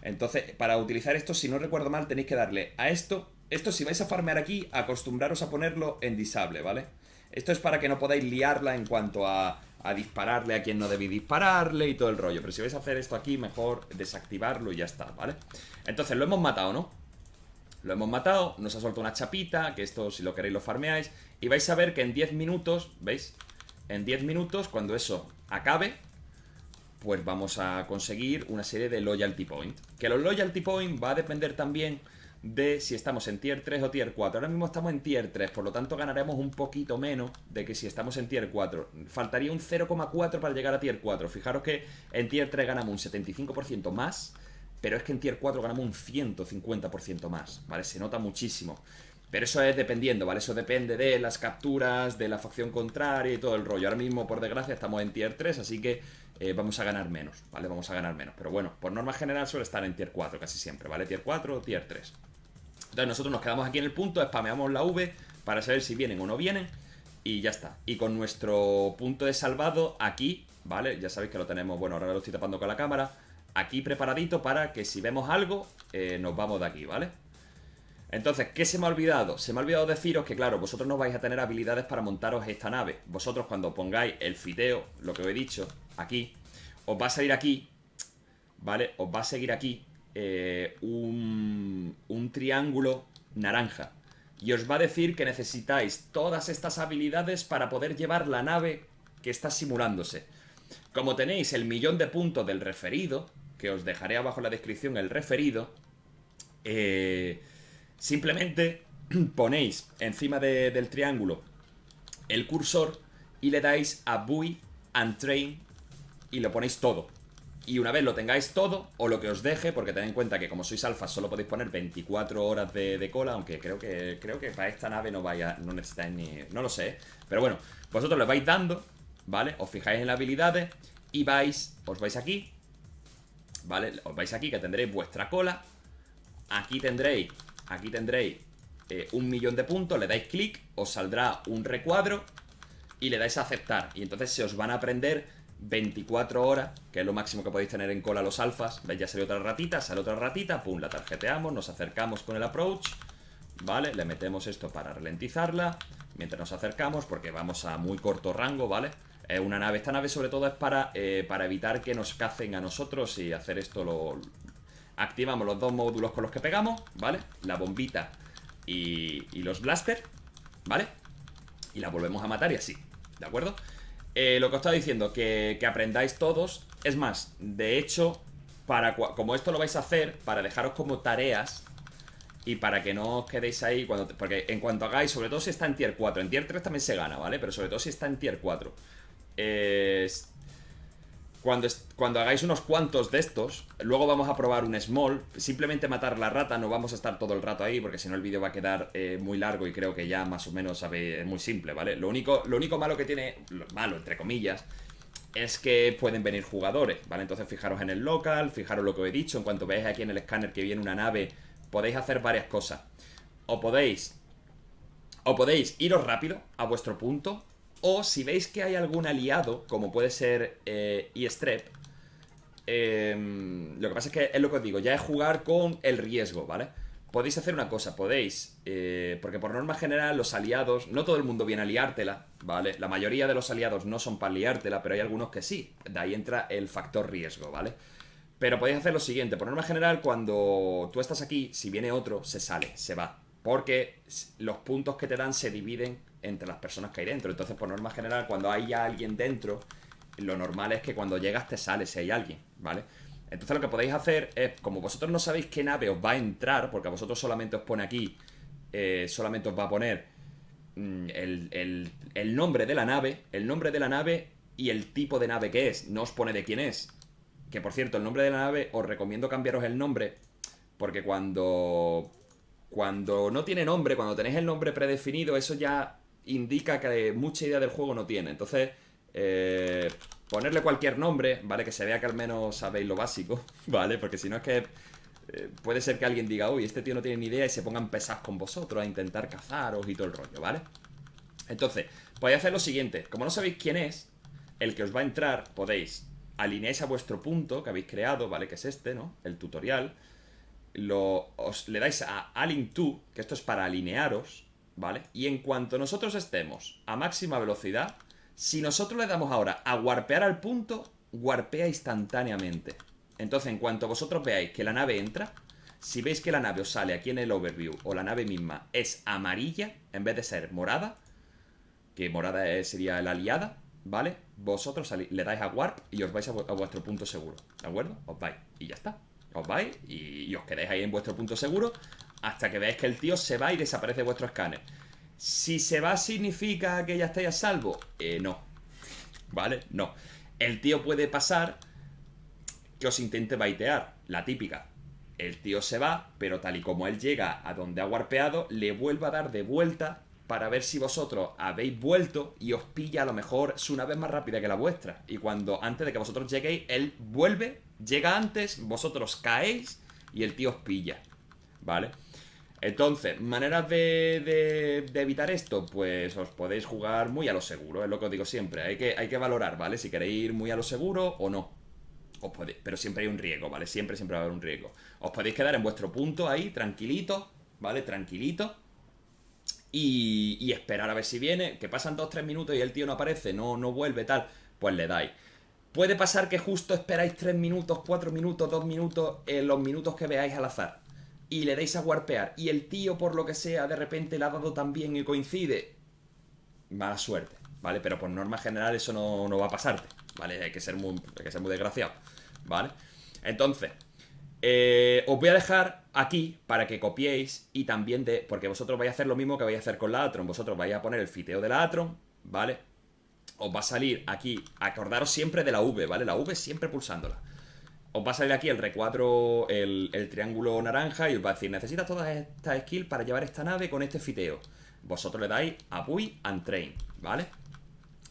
Entonces, para utilizar esto, si no recuerdo mal, tenéis que darle a esto. Esto, si vais a farmear aquí, acostumbraros a ponerlo en disable, ¿vale? Esto es para que no podáis liarla en cuanto a, a dispararle a quien no debéis dispararle y todo el rollo. Pero si vais a hacer esto aquí, mejor desactivarlo y ya está, ¿vale? Entonces, lo hemos matado, ¿no? Lo hemos matado, nos ha soltado una chapita, que esto si lo queréis lo farmeáis. Y vais a ver que en 10 minutos, ¿veis? En 10 minutos, cuando eso acabe, pues vamos a conseguir una serie de loyalty Points Que los loyalty Points va a depender también de si estamos en tier 3 o tier 4. Ahora mismo estamos en tier 3, por lo tanto ganaremos un poquito menos de que si estamos en tier 4. Faltaría un 0,4 para llegar a tier 4. Fijaros que en tier 3 ganamos un 75% más pero es que en Tier 4 ganamos un 150% más, ¿vale? Se nota muchísimo. Pero eso es dependiendo, ¿vale? Eso depende de las capturas, de la facción contraria y todo el rollo. Ahora mismo, por desgracia, estamos en Tier 3, así que eh, vamos a ganar menos, ¿vale? Vamos a ganar menos. Pero bueno, por norma general suele estar en Tier 4 casi siempre, ¿vale? Tier 4 o Tier 3. Entonces nosotros nos quedamos aquí en el punto, spameamos la V para saber si vienen o no vienen y ya está. Y con nuestro punto de salvado aquí, ¿vale? Ya sabéis que lo tenemos, bueno, ahora lo estoy tapando con la cámara aquí preparadito para que si vemos algo eh, nos vamos de aquí, ¿vale? Entonces, ¿qué se me ha olvidado? Se me ha olvidado deciros que, claro, vosotros no vais a tener habilidades para montaros esta nave. Vosotros cuando pongáis el fiteo, lo que os he dicho, aquí, os va a salir aquí, ¿vale? Os va a seguir aquí eh, un, un triángulo naranja. Y os va a decir que necesitáis todas estas habilidades para poder llevar la nave que está simulándose. Como tenéis el millón de puntos del referido, que os dejaré abajo en la descripción el referido, eh, simplemente ponéis encima del triángulo el cursor y le dais a Buy and Train y lo ponéis todo. Y una vez lo tengáis todo, o lo que os deje, porque tened en cuenta que como sois alfa solo podéis poner 24 horas de, cola, aunque creo que creo que para esta nave no vaya, no necesitáis ni... no lo sé, ¿eh? pero bueno, vosotros le vais dando, ¿vale? Os fijáis en las habilidades y vais, os vais aquí, ¿vale? Os vais aquí que tendréis vuestra cola. Aquí tendréis, aquí tendréis eh, un millón de puntos. Le dais clic, os saldrá un recuadro y le dais a aceptar. Y entonces se os van a prender 24 horas, que es lo máximo que podéis tener en cola los alfas. ¿Veis? Ya sale otra ratita, sale otra ratita, pum, la tarjeteamos, nos acercamos con el approach. ¿Vale? Le metemos esto para ralentizarla Mientras nos acercamos, porque vamos a muy corto rango, ¿vale? Eh, una nave. Esta nave sobre todo es para, eh, para evitar que nos cacen a nosotros y hacer esto lo... Activamos los dos módulos con los que pegamos, ¿vale? La bombita y, los blasters, ¿vale? Y la volvemos a matar y así, ¿de acuerdo? Eh, lo que os estaba diciendo, que, aprendáis todos. Es más, de hecho, para, como esto lo vais a hacer, para dejaros como tareas y para que no os quedéis ahí cuando, porque en cuanto hagáis, sobre todo si está en tier 4, en tier 3 también se gana, ¿vale? Pero sobre todo si está en tier 4 eh, cuando, cuando hagáis unos cuantos de estos, luego vamos a probar un small, simplemente matar la rata, no vamos a estar todo el rato ahí, porque si no el vídeo va a quedar eh, muy largo y creo que ya más o menos sabe, es muy simple, ¿vale? Lo único, lo único malo que tiene, malo entre comillas, es que pueden venir jugadores, ¿vale? Entonces fijaros en el local, fijaros lo que os he dicho, en cuanto veáis aquí en el escáner que viene una nave, podéis hacer varias cosas. O podéis, o podéis iros rápido a vuestro punto, o si veis que hay algún aliado, como puede ser eh, strep em, lo que pasa es que es lo que os digo, ya es jugar con el riesgo, ¿vale? Podéis hacer una cosa, podéis, eh, porque por norma general los aliados, no todo el mundo viene a liártela, ¿vale? La mayoría de los aliados no son para liártela, pero hay algunos que sí, de ahí entra el factor riesgo, ¿vale? Pero podéis hacer lo siguiente, por norma general cuando tú estás aquí, si viene otro, se sale, se va, porque los puntos que te dan se dividen entre las personas que hay dentro. Entonces, por norma general, cuando hay ya alguien dentro, lo normal es que cuando llegas te sale si hay alguien, ¿vale? Entonces lo que podéis hacer es, como vosotros no sabéis qué nave os va a entrar, porque a vosotros solamente os pone aquí, eh, solamente os va a poner mm, el, el, nombre de la nave, el nombre de la nave y el tipo de nave que es, no os pone de quién es. Que por cierto, el nombre de la nave, os recomiendo cambiaros el nombre, porque cuando cuando no tiene nombre, cuando tenéis el nombre predefinido, eso ya indica que mucha idea del juego no tiene. Entonces, eh, ponerle cualquier nombre, ¿vale? Que se vea que al menos sabéis lo básico, ¿vale? Porque si no es que eh, puede ser que alguien diga, uy, este tío no tiene ni idea y se pongan pesados con vosotros a intentar cazaros y todo el rollo, ¿vale? Entonces, podéis hacer lo siguiente. Como no sabéis quién es, el que os va a entrar, podéis alineáis a vuestro punto que habéis creado, ¿vale? Que es este, ¿no? El tutorial. os, le dais a Align To, que esto es para alinearos, ¿vale? Y en cuanto nosotros estemos a máxima velocidad, si nosotros le damos ahora a warpear al punto, warpea instantáneamente. Entonces, en cuanto vosotros veáis que la nave entra, si veis que la nave os sale aquí en el overview o la nave misma es amarilla en vez de ser morada, que morada sería la aliada, ¿vale? Vosotros le dais a warp y os vais a, vuestro punto seguro, ¿de acuerdo? Os vais y ya está. Os vais y os quedáis ahí en vuestro punto seguro hasta que veáis que el tío se va y desaparece vuestro escáner. Si se va, ¿significa que ya estáis a salvo? Eh, no. ¿Vale? No. El tío puede pasar que os intente baitear, la típica. El tío se va, pero tal y como él llega a donde ha warpeado, le vuelve a dar de vuelta para ver si vosotros habéis vuelto y os pilla a lo mejor una vez más rápida que la vuestra. Y cuando antes de que vosotros lleguéis, él vuelve, llega antes, vosotros caéis y el tío os pilla. ¿Vale? Entonces, maneras de, de, evitar esto, pues os podéis jugar muy a lo seguro, es lo que os digo siempre, hay que, hay que valorar, ¿vale? Si queréis ir muy a lo seguro o no. Os podéis, pero siempre hay un riesgo, ¿vale? Siempre, siempre va a haber un riesgo. Os podéis quedar en vuestro punto ahí, tranquilito, ¿vale? Tranquilito. Y, y esperar a ver si viene, que pasan 2-3 minutos y el tío no aparece, no, no vuelve, tal, pues le dais. Puede pasar que justo esperáis 3 minutos, 4 minutos, 2 minutos, en los minutos que veáis al azar y le dais a warpear y el tío por lo que sea de repente le ha dado también y coincide, mala suerte, ¿vale? Pero por norma general eso no, va a pasarte, ¿vale? Hay que ser muy, que ser muy desgraciado, ¿vale? Entonces, eh, os voy a dejar aquí para que copiéis y también de, porque vosotros vais a hacer lo mismo que vais a hacer con la Atron, vosotros vais a poner el fiteo de la Atron, ¿vale? Os va a salir aquí, acordaros siempre de la V, ¿vale? La V siempre pulsándola os va a salir aquí el recuadro, el, triángulo naranja y os va a decir, necesitas todas estas skill para llevar esta nave con este fiteo. Vosotros le dais a Buy and Train, ¿vale?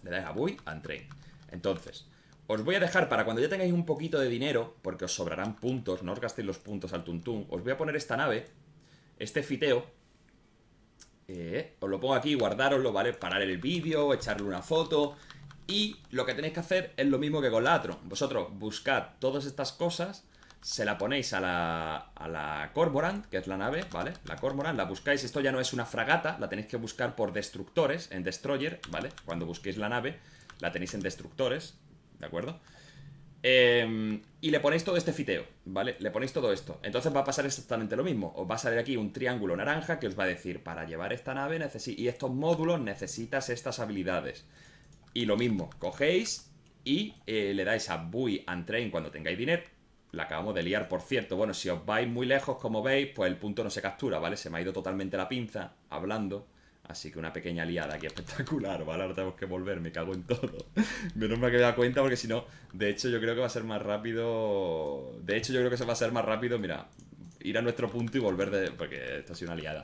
Le dais a Buy and Train. Entonces, os voy a dejar para cuando ya tengáis un poquito de dinero, porque os sobrarán puntos, no os gastéis los puntos al tuntún, os voy a poner esta nave, este fiteo, eh, os lo pongo aquí, guardároslo, ¿vale? Parar el vídeo, echarle una foto, y lo que tenéis que hacer es lo mismo que con la Vosotros buscad todas estas cosas, se la ponéis a la, a la Cormorant, que es la nave, ¿vale? La Cormorant, la buscáis, esto ya no es una fragata, la tenéis que buscar por destructores, en Destroyer, ¿vale? Cuando busquéis la nave, la tenéis en destructores, ¿de acuerdo? Em, y le ponéis todo este fiteo, ¿vale? Le ponéis todo esto. Entonces va a pasar exactamente lo mismo. Os va a salir aquí un triángulo naranja que os va a decir, para llevar esta nave y estos módulos necesitas estas habilidades. Y lo mismo, cogéis y eh, le dais a Buy and Train cuando tengáis dinero. La acabamos de liar, por cierto. Bueno, si os vais muy lejos, como veis, pues el punto no se captura, ¿vale? Se me ha ido totalmente la pinza hablando. Así que una pequeña liada aquí espectacular, ¿vale? Ahora tenemos que volver, me cago en todo. Menos mal que me da cuenta porque si no, de hecho yo creo que va a ser más rápido... De hecho yo creo que se va a ser más rápido, mira, ir a nuestro punto y volver de... Porque esto ha sido una liada.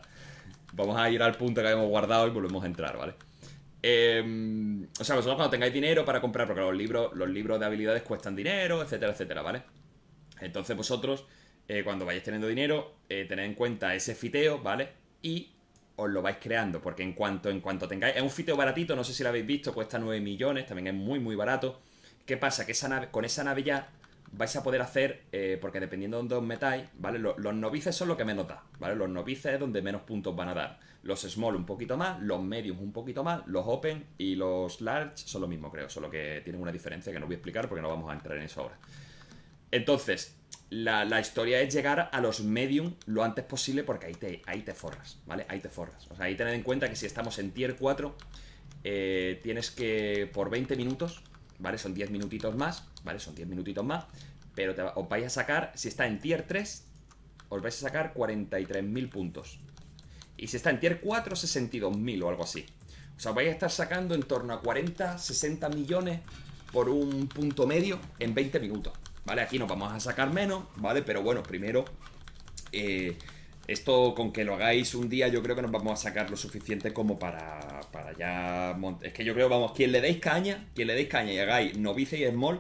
Vamos a ir al punto que habíamos guardado y volvemos a entrar, ¿vale? vale eh, o sea, vosotros cuando tengáis dinero para comprar, porque los libros, los libros de habilidades cuestan dinero, etcétera, etcétera, ¿vale? Entonces vosotros, eh, cuando vayáis teniendo dinero, eh, tened en cuenta ese fiteo, ¿vale? Y os lo vais creando, porque en cuanto, en cuanto tengáis... Es un fiteo baratito, no sé si lo habéis visto, cuesta 9 millones, también es muy, muy barato. ¿Qué pasa? Que con esa nave ya vais a poder hacer, eh, porque dependiendo de dónde os metáis, ¿vale? Los, novices son lo que menos da, ¿vale? Los novices es donde menos puntos van a dar. Los small un poquito más, los medium un poquito más, los open y los large son lo mismo, creo. Solo que tienen una diferencia que no voy a explicar porque no vamos a entrar en eso ahora. Entonces, la, historia es llegar a los medium lo antes posible porque ahí te, ahí te forras, ¿vale? Ahí te forras. O sea, ahí tened en cuenta que si estamos en tier 4, eh, tienes que por 20 minutos, ¿vale? Son 10 minutitos más, ¿vale? Son 10 minutitos más, pero os vais a sacar, si está en tier 3, os vais a sacar 43.000 puntos, y si está en tier 4, 62.000 o algo así. O sea, vais a estar sacando en torno a 40, 60 millones por un punto medio en 20 minutos. ¿Vale? Aquí nos vamos a sacar menos, ¿vale? Pero bueno, primero... Eh, esto con que lo hagáis un día yo creo que nos vamos a sacar lo suficiente como para, para ya... Es que yo creo, vamos, quien le deis caña, quien le deis caña y hagáis novice y small,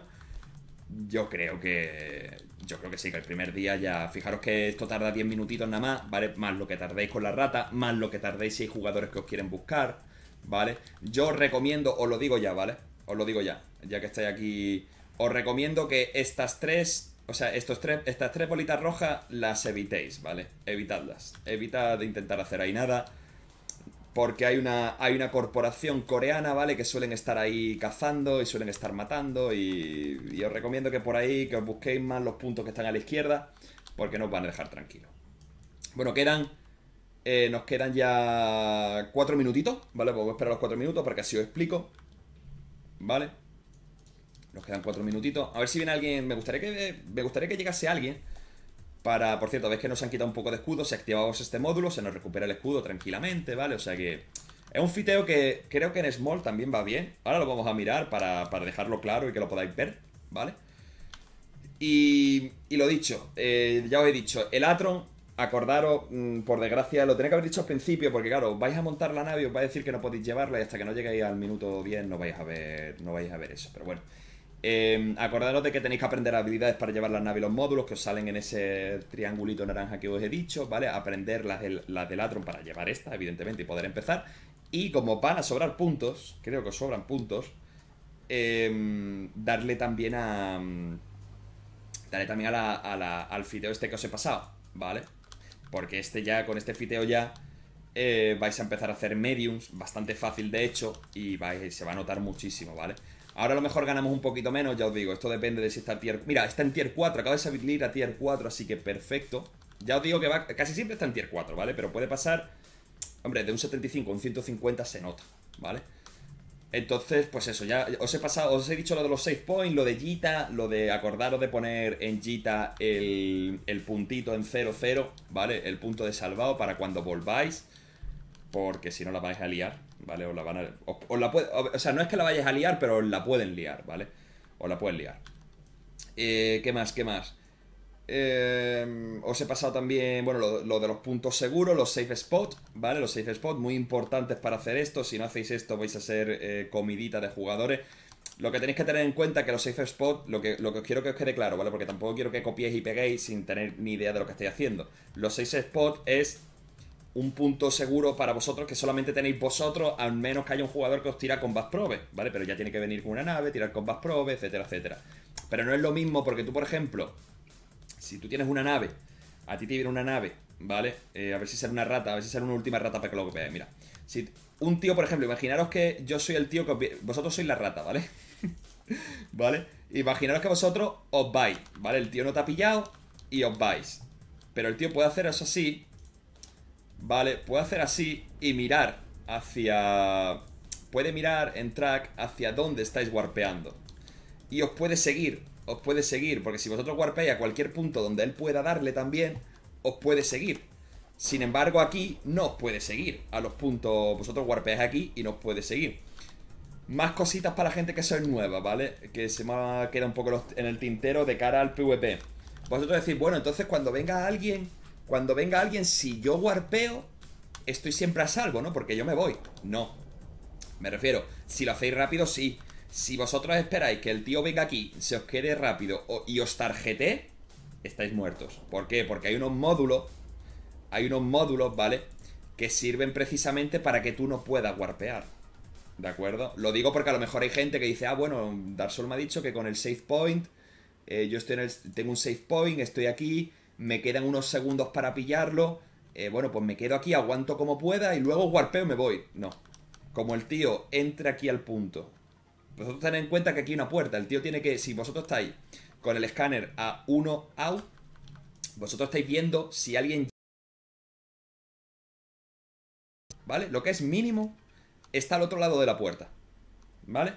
yo creo que yo creo que sí, que el primer día ya. Fijaros que esto tarda 10 minutitos nada más, ¿vale? Más lo que tardéis con la rata, más lo que tardéis si hay jugadores que os quieren buscar, ¿vale? Yo os recomiendo, os lo digo ya, ¿vale? Os lo digo ya, ya que estáis aquí. Os recomiendo que estas tres. O sea, estos tres, estas tres bolitas rojas las evitéis, ¿vale? Evitadlas. Evitad de intentar hacer ahí nada porque hay una, hay una corporación coreana, ¿vale? Que suelen estar ahí cazando y suelen estar matando y, os recomiendo que por ahí, que os busquéis más los puntos que están a la izquierda, porque nos van a dejar tranquilos. Bueno, quedan, eh, nos quedan ya cuatro minutitos, ¿vale? Pues voy a esperar los cuatro minutos para que así os explico, ¿vale? Nos quedan cuatro minutitos. A ver si viene alguien, me gustaría que, me gustaría que llegase alguien para, por cierto, veis que nos han quitado un poco de escudo. Si activamos este módulo, se nos recupera el escudo tranquilamente, ¿vale? O sea que es un fiteo que creo que en Small también va bien. Ahora lo vamos a mirar para, dejarlo claro y que lo podáis ver, ¿vale? Y, y lo dicho, eh, ya os he dicho, el Atron, acordaros, mm, por desgracia, lo tenía que haber dicho al principio, porque claro, vais a montar la nave, y os va a decir que no podéis llevarla y hasta que no lleguéis al minuto 10 no vais a ver, no vais a ver eso. Pero bueno, Em, acordaros de que tenéis que aprender habilidades para llevar las nave y los módulos que os salen en ese triangulito naranja que os he dicho, ¿vale? Aprender las, de las para llevar esta, evidentemente, y poder empezar. Y como van a sobrar puntos, creo que os sobran puntos, em, darle también a... Mm, darle también a la, al fiteo este que os he pasado, ¿vale? Porque este ya, con este fiteo ya, eh, vais a empezar a hacer mediums, bastante fácil de hecho, y se va a notar muchísimo, ¿vale? vale Ahora a lo mejor ganamos un poquito menos, ya os digo, esto depende de si está en tier... Mira, está en tier 4, acaba de salir a tier 4, así que perfecto. Ya os digo que va... casi siempre está en tier 4, ¿vale? Pero puede pasar, hombre, de un 75 a un 150 se nota, ¿vale? Entonces, pues eso, ya os he pasado, os he dicho lo de los 6 points, lo de Jita, lo de acordaros de poner en Jita el, el puntito en 0-0, ¿vale? El punto de salvado para cuando volváis, porque si no la vais a liar. ¿vale? Os la van a... la o, sea, no es que la vayas a liar, pero os la pueden liar, ¿vale? o la pueden liar. Eh, ¿Qué más? ¿Qué más? Eh, os he pasado también, bueno, lo, de los puntos seguros, los safe spots, ¿vale? Los safe spots, muy importantes para hacer esto. Si no hacéis esto, vais a ser eh, comidita de jugadores. Lo que tenéis que tener en cuenta es que los safe spots, lo que, lo que quiero que os quede claro, ¿vale? Porque tampoco quiero que copiéis y peguéis sin tener ni idea de lo que estáis haciendo. Los safe spots es un punto seguro para vosotros que solamente tenéis vosotros, al menos que haya un jugador que os tira con Probe, ¿vale? Pero ya tiene que venir con una nave, tirar con Probe, etcétera, etcétera. Pero no es lo mismo porque tú, por ejemplo, si tú tienes una nave, a ti te viene una nave, ¿vale? Eh, a ver si sale una rata, a ver si sale una última rata para que lo veáis, mira. Si un tío, por ejemplo, imaginaros que yo soy el tío que os... Vosotros sois la rata, ¿vale? ¿Vale? Imaginaros que vosotros os vais, ¿vale? El tío no te ha pillado y os vais. Pero el tío puede hacer eso así Vale, puede hacer así y mirar hacia... Puede mirar en track hacia dónde estáis warpeando. Y os puede seguir, os puede seguir, porque si vosotros warpeáis a cualquier punto donde él pueda darle también, os puede seguir. Sin embargo, aquí no os puede seguir a los puntos. Vosotros warpeáis aquí y no os puede seguir. Más cositas para la gente que sois nueva, ¿vale? Que se me queda un poco en el tintero de cara al PvP. Vosotros decís, bueno, entonces cuando venga alguien cuando venga alguien, si yo warpeo, estoy siempre a salvo, ¿no? Porque yo me voy. No. Me refiero, si lo hacéis rápido, sí. Si vosotros esperáis que el tío venga aquí, se os quede rápido y os tarjete, estáis muertos. ¿Por qué? Porque hay unos módulos, hay unos módulos, ¿vale? Que sirven precisamente para que tú no puedas warpear. ¿De acuerdo? Lo digo porque a lo mejor hay gente que dice, ah, bueno, Dark me ha dicho que con el save point, eh, yo estoy tengo un save point, estoy aquí, me quedan unos segundos para pillarlo, eh, bueno, pues me quedo aquí, aguanto como pueda y luego guarpeo, me voy. No, como el tío entra aquí al punto, vosotros tened en cuenta que aquí hay una puerta, el tío tiene que, si vosotros estáis con el escáner a 1 out, vosotros estáis viendo si alguien... ¿Vale? Lo que es mínimo está al otro lado de la puerta. ¿Vale?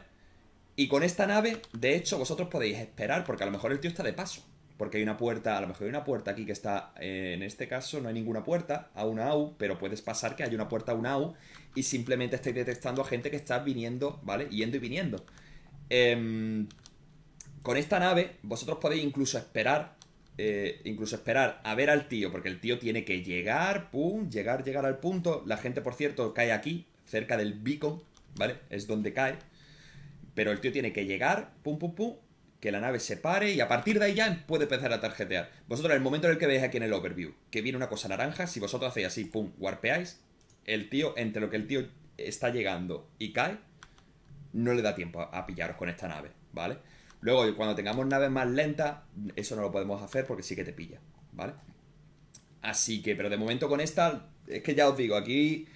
Y con esta nave, de hecho, vosotros podéis esperar, porque a lo mejor el tío está de paso porque hay una puerta, a lo mejor hay una puerta aquí que está, eh, en este caso no hay ninguna puerta a una AU, pero puedes pasar que hay una puerta a una AU y simplemente estáis detectando a gente que está viniendo, ¿vale? Yendo y viniendo. Em, con esta nave vosotros podéis incluso esperar, eh, incluso esperar a ver al tío, porque el tío tiene que llegar, pum, llegar, llegar al punto. La gente, por cierto, cae aquí, cerca del beacon, ¿vale? Es donde cae. Pero el tío tiene que llegar, pum, pum, pum, que la nave se pare y a partir de ahí ya puede empezar a tarjetear. Vosotros, en el momento en el que veis aquí en el overview que viene una cosa naranja, si vosotros hacéis así, pum, warpeáis, el tío, entre lo que el tío está llegando y cae, no le da tiempo a, pillaros con esta nave, ¿vale? Luego, cuando tengamos naves más lentas, eso no lo podemos hacer porque sí que te pilla, ¿vale? Así que, pero de momento con esta, es que ya os digo, aquí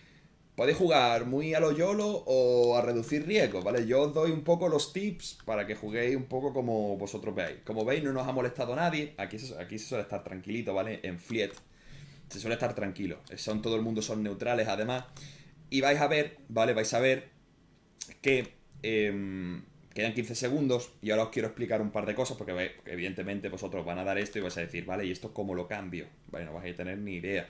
Podéis jugar muy a lo YOLO o a reducir riesgos, ¿vale? Yo os doy un poco los tips para que juguéis un poco como vosotros veáis. Como veis, no nos ha molestado nadie. Aquí se, aquí suele estar tranquilito, ¿vale? En Fliet se suele estar tranquilo. Son, todo el mundo son neutrales, además. Y vais a ver, ¿vale? Vais a ver que em, quedan 15 segundos y ahora os quiero explicar un par de cosas porque evidentemente vosotros van a dar esto y vais a decir, ¿vale? ¿Y esto cómo lo cambio? Vale, no vais a tener ni idea.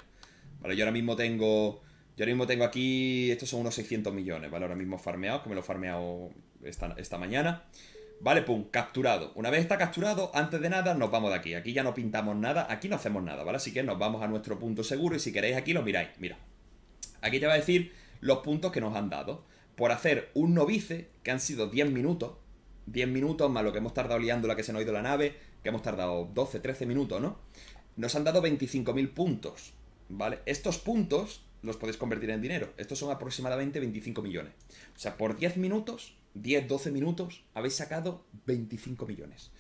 Vale, yo ahora mismo tengo yo ahora mismo tengo aquí, estos son unos 600 millones, ¿vale? Ahora mismo farmeado, que me lo he farmeado esta, esta mañana. Vale, pum, capturado. Una vez está capturado, antes de nada nos vamos de aquí. Aquí ya no pintamos nada, aquí no hacemos nada, ¿vale? Así que nos vamos a nuestro punto seguro y si queréis aquí lo miráis. Mira, aquí te va a decir los puntos que nos han dado. Por hacer un novice, que han sido 10 minutos, 10 minutos más lo que hemos tardado liando la que se nos ha ido la nave, que hemos tardado 12, 13 minutos, ¿no? Nos han dado 25.000 puntos, ¿vale? Estos puntos los podéis convertir en dinero. Estos son aproximadamente 25 millones. O sea, por 10 minutos, 10, 12 minutos, habéis sacado 25 millones.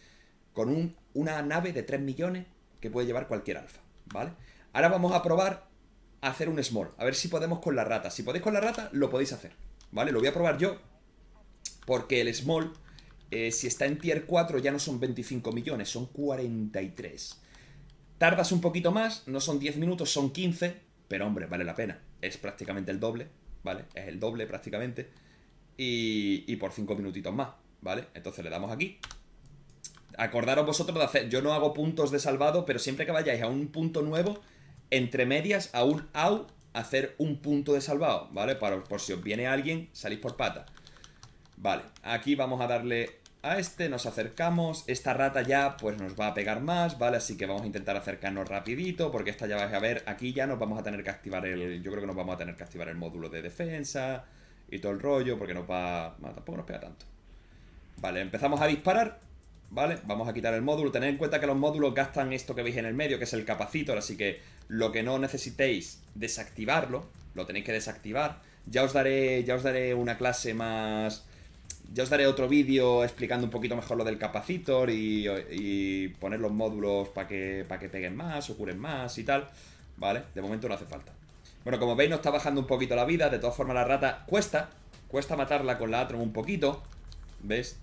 Con un, una nave de 3 millones que puede llevar cualquier alfa, ¿vale? Ahora vamos a probar a hacer un small. A ver si podemos con la rata. Si podéis con la rata, lo podéis hacer, ¿vale? Lo voy a probar yo. Porque el small, eh, si está en tier 4, ya no son 25 millones, son 43. Tardas un poquito más, no son 10 minutos, son 15 pero hombre, vale la pena. Es prácticamente el doble, ¿vale? Es el doble prácticamente. Y, y por cinco minutitos más, ¿vale? Entonces le damos aquí. Acordaros vosotros de hacer... Yo no hago puntos de salvado, pero siempre que vayáis a un punto nuevo, entre medias, a un out, hacer un punto de salvado, ¿vale? Para, por si os viene alguien, salís por pata. Vale, aquí vamos a darle a este nos acercamos, esta rata ya pues nos va a pegar más, ¿vale? Así que vamos a intentar acercarnos rapidito, porque esta ya vais a ver, aquí ya nos vamos a tener que activar el... Yo creo que nos vamos a tener que activar el módulo de defensa y todo el rollo, porque nos va... Bueno, ah, tampoco nos pega tanto. Vale, empezamos a disparar, ¿vale? Vamos a quitar el módulo, tened en cuenta que los módulos gastan esto que veis en el medio, que es el capacitor, así que lo que no necesitéis, desactivarlo, lo tenéis que desactivar. Ya os daré, ya os daré una clase más ya os daré otro vídeo explicando un poquito mejor lo del capacitor y, poner los módulos para que, que peguen más o curen más y tal. ¿Vale? De momento no hace falta. Bueno, como veis, nos está bajando un poquito la vida. De todas formas, la rata cuesta. Cuesta matarla con la Atron un poquito. ¿Veis?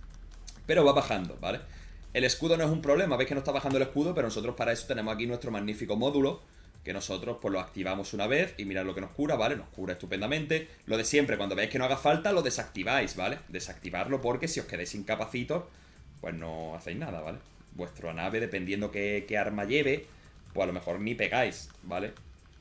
Pero va bajando, ¿vale? El escudo no es un problema. Veis que no está bajando el escudo, pero nosotros para eso tenemos aquí nuestro magnífico módulo que nosotros pues lo activamos una vez y mirad lo que nos cura, ¿vale? Nos cura estupendamente. Lo de siempre, cuando veáis que no haga falta, lo desactiváis, ¿vale? Desactivarlo porque si os quedáis incapacitos, pues no hacéis nada, ¿vale? Vuestra nave, dependiendo qué, arma lleve, pues a lo mejor ni pegáis, ¿vale?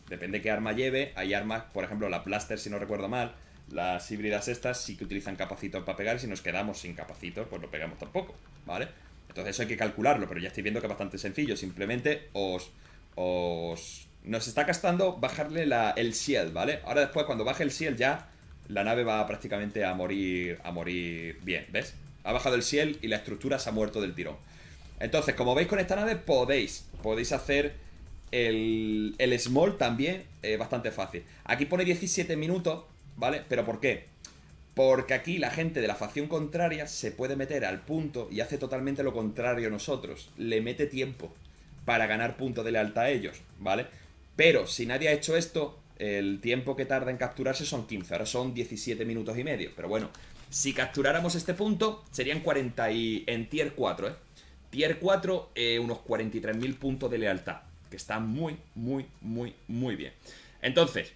Depende qué arma lleve. Hay armas, por ejemplo, la Blaster, si no recuerdo mal, las híbridas estas sí que utilizan capacitos para pegar si nos quedamos sin capacitos, pues no pegamos tampoco, ¿vale? Entonces eso hay que calcularlo, pero ya estoy viendo que es bastante sencillo. Simplemente os, os nos está gastando bajarle el shield, ¿vale? Ahora después, cuando baje el shield ya, la nave va prácticamente a morir, a morir bien, ¿ves? Ha bajado el shield y la estructura se ha muerto del tirón. Entonces, como veis con esta nave, podéis, podéis hacer el, el small también eh, bastante fácil. Aquí pone 17 minutos, ¿vale? Pero ¿por qué? Porque aquí la gente de la facción contraria se puede meter al punto y hace totalmente lo contrario a nosotros. Le mete tiempo para ganar puntos de lealtad a ellos, ¿vale? Pero si nadie ha hecho esto, el tiempo que tarda en capturarse son 15, ahora son 17 minutos y medio. Pero bueno, si capturáramos este punto, serían 40 y... en tier 4, ¿eh? Tier 4, eh, unos 43.000 puntos de lealtad, que está muy, muy, muy, muy bien. Entonces,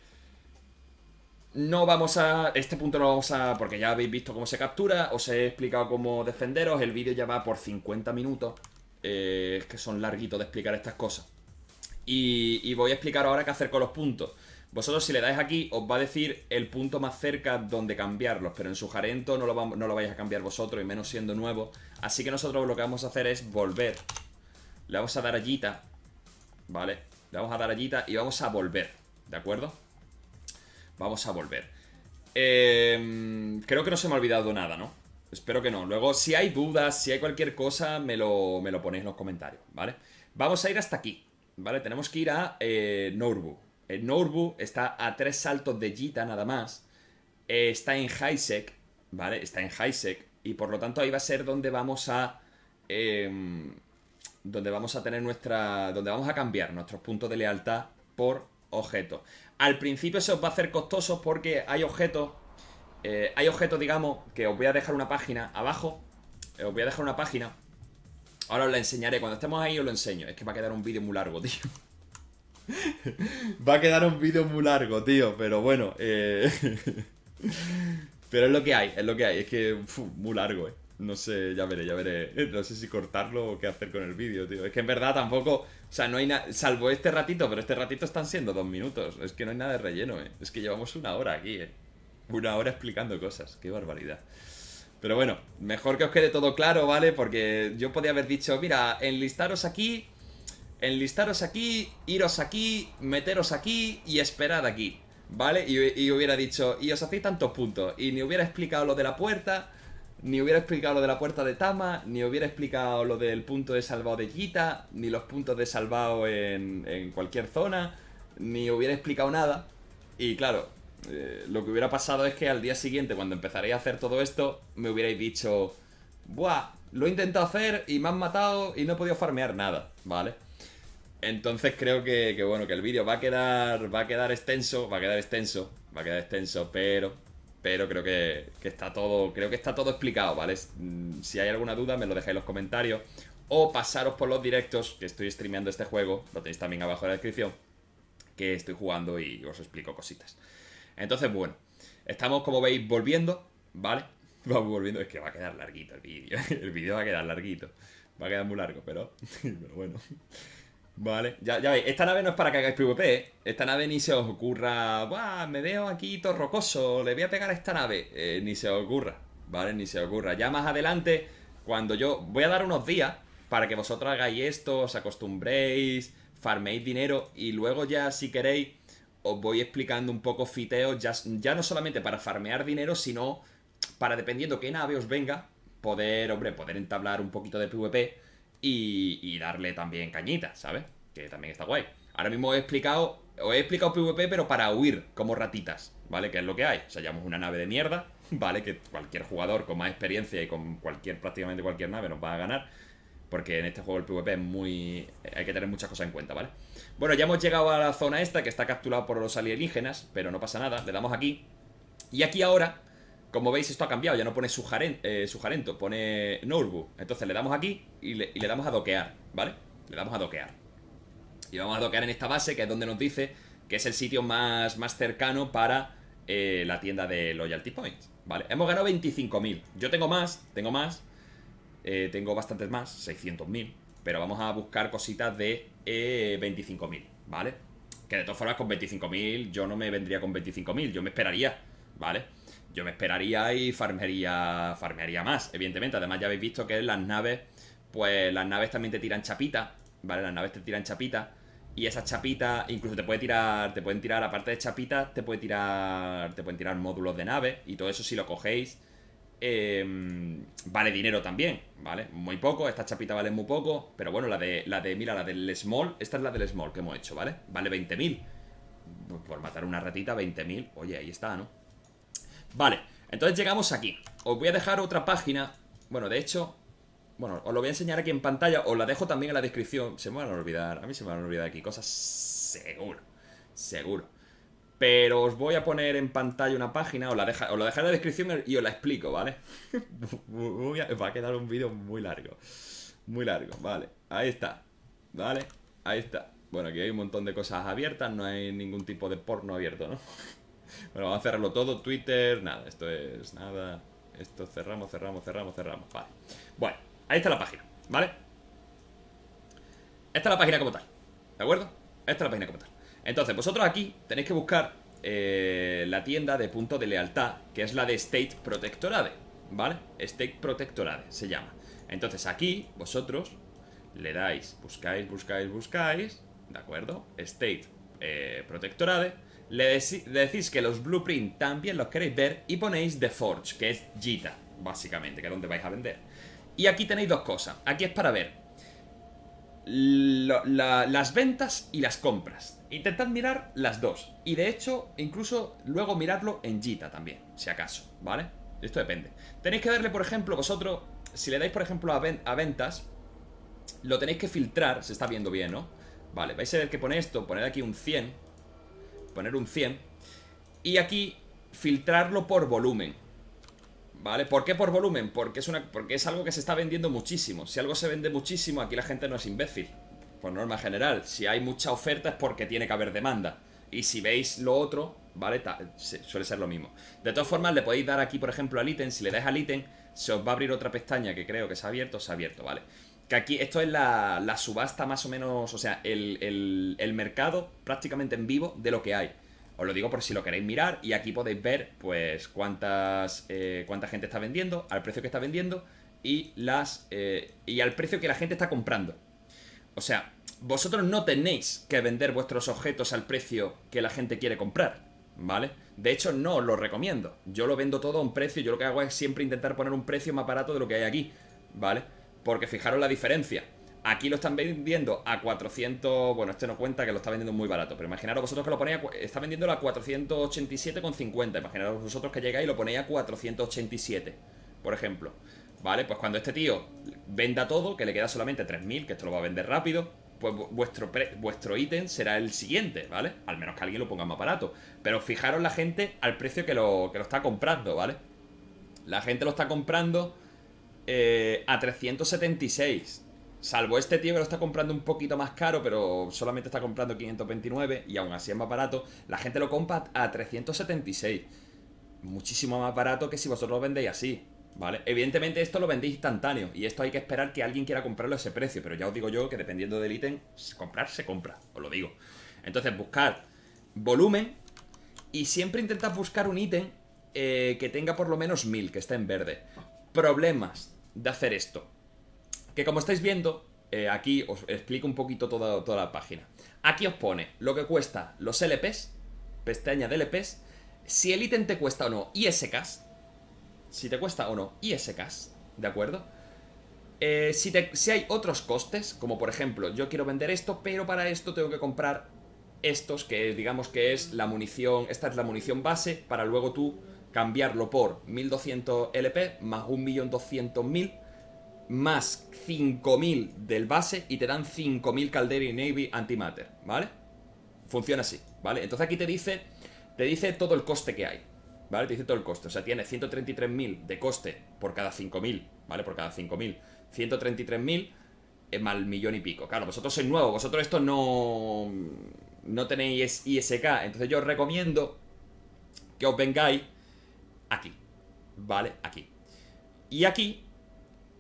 no vamos a... Este punto no vamos a... Porque ya habéis visto cómo se captura, os he explicado cómo defenderos, el vídeo ya va por 50 minutos, eh, es que son larguitos de explicar estas cosas y, voy a explicar ahora qué hacer con los puntos. Vosotros si le dais aquí os va a decir el punto más cerca donde cambiarlos, pero en su jarento no lo, vais a cambiar vosotros y menos siendo nuevo. Así que nosotros lo que vamos a hacer es volver. Le vamos a dar allita, ¿vale? Le vamos a dar allita y vamos a volver, ¿de acuerdo? Vamos a volver. Em, creo que no se me ha olvidado nada, ¿no? Espero que no. Luego, si hay dudas, si hay cualquier cosa, me lo, me lo ponéis en los comentarios, ¿vale? Vamos a ir hasta aquí, ¿vale? Tenemos que ir a eh, Norbu. Eh, Norbu está a tres saltos de Gita nada más. Eh, está en Highsec, ¿vale? Está en Highsec. Y por lo tanto ahí va a ser donde vamos a... Em, donde vamos a tener nuestra... donde vamos a cambiar nuestros puntos de lealtad por objetos. Al principio eso os va a hacer costoso porque hay objetos... hay objetos, digamos, que os voy a dejar una página abajo. os voy a dejar una página Ahora os la enseñaré. Cuando estemos ahí os lo enseño. Es que va a quedar un vídeo muy largo, tío. va a quedar un vídeo muy largo, tío. Pero bueno, eh... pero es lo que hay, es lo que hay. Es que muy largo, eh. No sé, ya veré, ya veré. No sé si cortarlo o qué hacer con el vídeo, tío. Es que en verdad tampoco. O sea, no hay nada. Salvo este ratito, pero este ratito están siendo dos minutos. Es que no hay nada de relleno, eh. Es que llevamos una hora aquí, eh. Una hora explicando cosas. Qué barbaridad. Pero bueno, mejor que os quede todo claro, ¿vale? Porque yo podía haber dicho, mira, enlistaros aquí, enlistaros aquí, iros aquí, meteros aquí y esperar aquí, ¿vale? Y, hubiera dicho, y os hacéis tantos puntos, y ni hubiera explicado lo de la puerta, ni hubiera explicado lo de la puerta de Tama, ni hubiera explicado lo del punto de salvado de Gita, ni los puntos de salvado en, en cualquier zona, ni hubiera explicado nada. Y claro, eh, lo que hubiera pasado es que al día siguiente, cuando empezaré a hacer todo esto, me hubierais dicho, ¡buah! Lo he intentado hacer y me han matado y no he podido farmear nada, ¿vale? Entonces creo que, bueno, que el vídeo va a quedar, va a quedar extenso, va a quedar extenso, va a quedar extenso, pero, pero creo que, está todo, creo que está todo explicado, ¿vale? Mm, si hay alguna duda me lo dejáis en los comentarios o pasaros por los directos que estoy streameando este juego, lo tenéis también abajo en la descripción, que estoy jugando y os explico cositas. Entonces, bueno, estamos, como veis, volviendo, ¿vale? Vamos volviendo, es que va a quedar larguito el vídeo, el vídeo va a quedar larguito, va a quedar muy largo, pero, bueno. Vale, ya, ya veis, esta nave no es para que hagáis PvP, ¿eh? Esta nave ni se os ocurra, ¡buah! Me veo aquí todo rocoso, le voy a pegar a esta nave. Eh, ni se os ocurra, ¿vale? Ni se os ocurra. Ya más adelante, cuando yo... Voy a dar unos días para que vosotros hagáis esto, os acostumbréis, farméis dinero y luego ya si queréis os voy explicando un poco fiteos, ya, ya no solamente para farmear dinero, sino para dependiendo qué nave os venga, poder, hombre, poder entablar un poquito de PvP y, y darle también cañitas, ¿sabes? Que también está guay. Ahora mismo he explicado, os he explicado PvP, pero para huir, como ratitas, ¿vale? Que es lo que hay. O sea, una nave de mierda, ¿vale? Que cualquier jugador con más experiencia y con cualquier, prácticamente cualquier nave nos va a ganar. Porque en este juego el PvP es muy... Hay que tener muchas cosas en cuenta, ¿vale? Bueno, ya hemos llegado a la zona esta que está capturada por los alienígenas, pero no pasa nada, le damos aquí. Y aquí ahora, como veis, esto ha cambiado, ya no pone Sujarento, eh, pone Norbu. Entonces le damos aquí y le, damos a doquear, ¿vale? Le damos a doquear. Y vamos a doquear en esta base, que es donde nos dice que es el sitio más, más cercano para eh, la tienda de Loyalty Points. Vale, hemos ganado 25.000. Yo tengo más, tengo más. Eh, tengo bastantes más, 600.000. Pero vamos a buscar cositas de 25.000, eh, ¿vale? Que de todas formas con 25.000 yo no me vendría con 25.000, yo me esperaría, ¿vale? Yo me esperaría y farmearía, farmería más, evidentemente. Además ya habéis visto que las naves, pues las naves también te tiran chapita, ¿vale? Las naves te tiran chapita. Y esas chapitas, incluso te puede tirar, te pueden tirar, aparte de chapitas, te puede tirar, te pueden tirar módulos de nave. Y todo eso si lo cogéis, Em, vale dinero también, ¿vale? Muy poco, esta chapita vale muy poco, pero bueno, la de, la de, mira, la del small, esta es la del small que hemos hecho, ¿vale? Vale 20.000. Por matar una ratita, 20.000. Oye, ahí está, ¿no? Vale, entonces llegamos aquí. Os voy a dejar otra página. Bueno, de hecho, bueno, os lo voy a enseñar aquí en pantalla, os la dejo también en la descripción. Se me van a olvidar, a mí se me van a olvidar aquí cosas seguro, seguro. Pero os voy a poner en pantalla una página, os la, deja, dejaré en la descripción y os la explico, ¿vale? va a quedar un vídeo muy largo. Muy largo, vale. Ahí está. Vale, ahí está. Bueno, aquí hay un montón de cosas abiertas, no hay ningún tipo de porno abierto, ¿no? Bueno, vamos a cerrarlo todo, Twitter, nada, esto es nada. Esto cerramos, cerramos, cerramos, cerramos. Vale. Bueno, ahí está la página, ¿vale? Esta es la página como tal, ¿de acuerdo? Esta es la página como tal. Entonces, vosotros aquí tenéis que buscar eh, la tienda de punto de lealtad, que es la de State Protectorade ¿vale? State Protectorade se llama. Entonces aquí vosotros le dais, buscáis, buscáis, buscáis, ¿de acuerdo? State eh, Protectorade Le, decís que los blueprints también los queréis ver y ponéis The Forge, que es Gita, básicamente, que es donde vais a vender. Y aquí tenéis dos cosas. Aquí es para ver las ventas y las compras Intentad mirar las dos. Y de hecho, incluso luego mirarlo en Gita también, si acaso, ¿vale? Esto depende. Tenéis que darle, por ejemplo, vosotros, si le dais, por ejemplo, a, ventas, lo tenéis que filtrar, se está viendo bien, ¿no? Vale, vais a ver que pone esto, poner aquí un 100, poner un 100, y aquí filtrarlo por volumen. ¿Vale? ¿Por qué por volumen? Porque es, una, porque es algo que se está vendiendo muchísimo. Si algo se vende muchísimo, aquí la gente no es imbécil por norma general, si hay mucha oferta es porque tiene que haber demanda. Y si veis lo otro, ¿vale? suele ser lo mismo. De todas formas, le podéis dar aquí, por ejemplo, al ítem. Si le dais al ítem, se os va a abrir otra pestaña que creo que se ha abierto, se ha abierto, ¿vale? Que aquí, esto es la, subasta más o menos, o sea, el, mercado prácticamente en vivo de lo que hay. Os lo digo por si lo queréis mirar y aquí podéis ver, pues, cuántas, eh, cuánta gente está vendiendo, al precio que está vendiendo y, las, eh, y al precio que la gente está comprando, o sea, vosotros no tenéis que vender vuestros objetos al precio que la gente quiere comprar, ¿vale? De hecho, no os lo recomiendo. Yo lo vendo todo a un precio. Yo lo que hago es siempre intentar poner un precio más barato de lo que hay aquí, ¿vale? Porque fijaros la diferencia. Aquí lo están vendiendo a 400... Bueno, este no cuenta que lo está vendiendo muy barato. Pero imaginaros vosotros que lo ponéis a... Está vendiéndolo a 487,50. Imaginaros vosotros que llegáis y lo ponéis a 487, por ejemplo. ¿Vale? Pues cuando este tío venda todo, que le queda solamente 3.000, que esto lo va a vender rápido, pues vuestro, vuestro ítem será el siguiente, ¿vale? Al menos que alguien lo ponga más barato. Pero fijaros la gente al precio que lo, que lo está comprando, ¿vale? La gente lo está comprando eh, a 376. Salvo este tío que lo está comprando un poquito más caro, pero solamente está comprando 529 y aún así es más barato. La gente lo compra a 376. Muchísimo más barato que si vosotros lo vendéis así. ¿Vale? Evidentemente esto lo vendéis instantáneo y esto hay que esperar que alguien quiera comprarlo a ese precio, pero ya os digo yo que dependiendo del ítem, comprar se compra, os lo digo. Entonces buscar volumen y siempre intentad buscar un ítem eh, que tenga por lo menos 1000, que está en verde. Problemas de hacer esto. Que como estáis viendo, eh, aquí os explico un poquito toda, toda la página. Aquí os pone lo que cuesta los LPs, pestaña de LPs, si el ítem te cuesta o no ISKs, si te cuesta o no ISKs, ¿de acuerdo? Eh, si, te, si hay otros costes, como por ejemplo, yo quiero vender esto, pero para esto tengo que comprar estos, que digamos que es la munición, esta es la munición base, para luego tú cambiarlo por 1200 LP más 1.200.000 más 5.000 del base y te dan 5.000 Calderi Navy Antimatter, ¿vale? Funciona así, ¿vale? Entonces aquí te dice, te dice todo el coste que hay. ¿vale? Te dice todo el coste. O sea, tiene 133.000 de coste por cada 5.000, ¿vale? Por cada 5.000. 133.000 es mal millón y pico. Claro, vosotros sois nuevos, vosotros esto no, no tenéis ISK. Entonces yo os recomiendo que os vengáis aquí, ¿vale? Aquí. Y aquí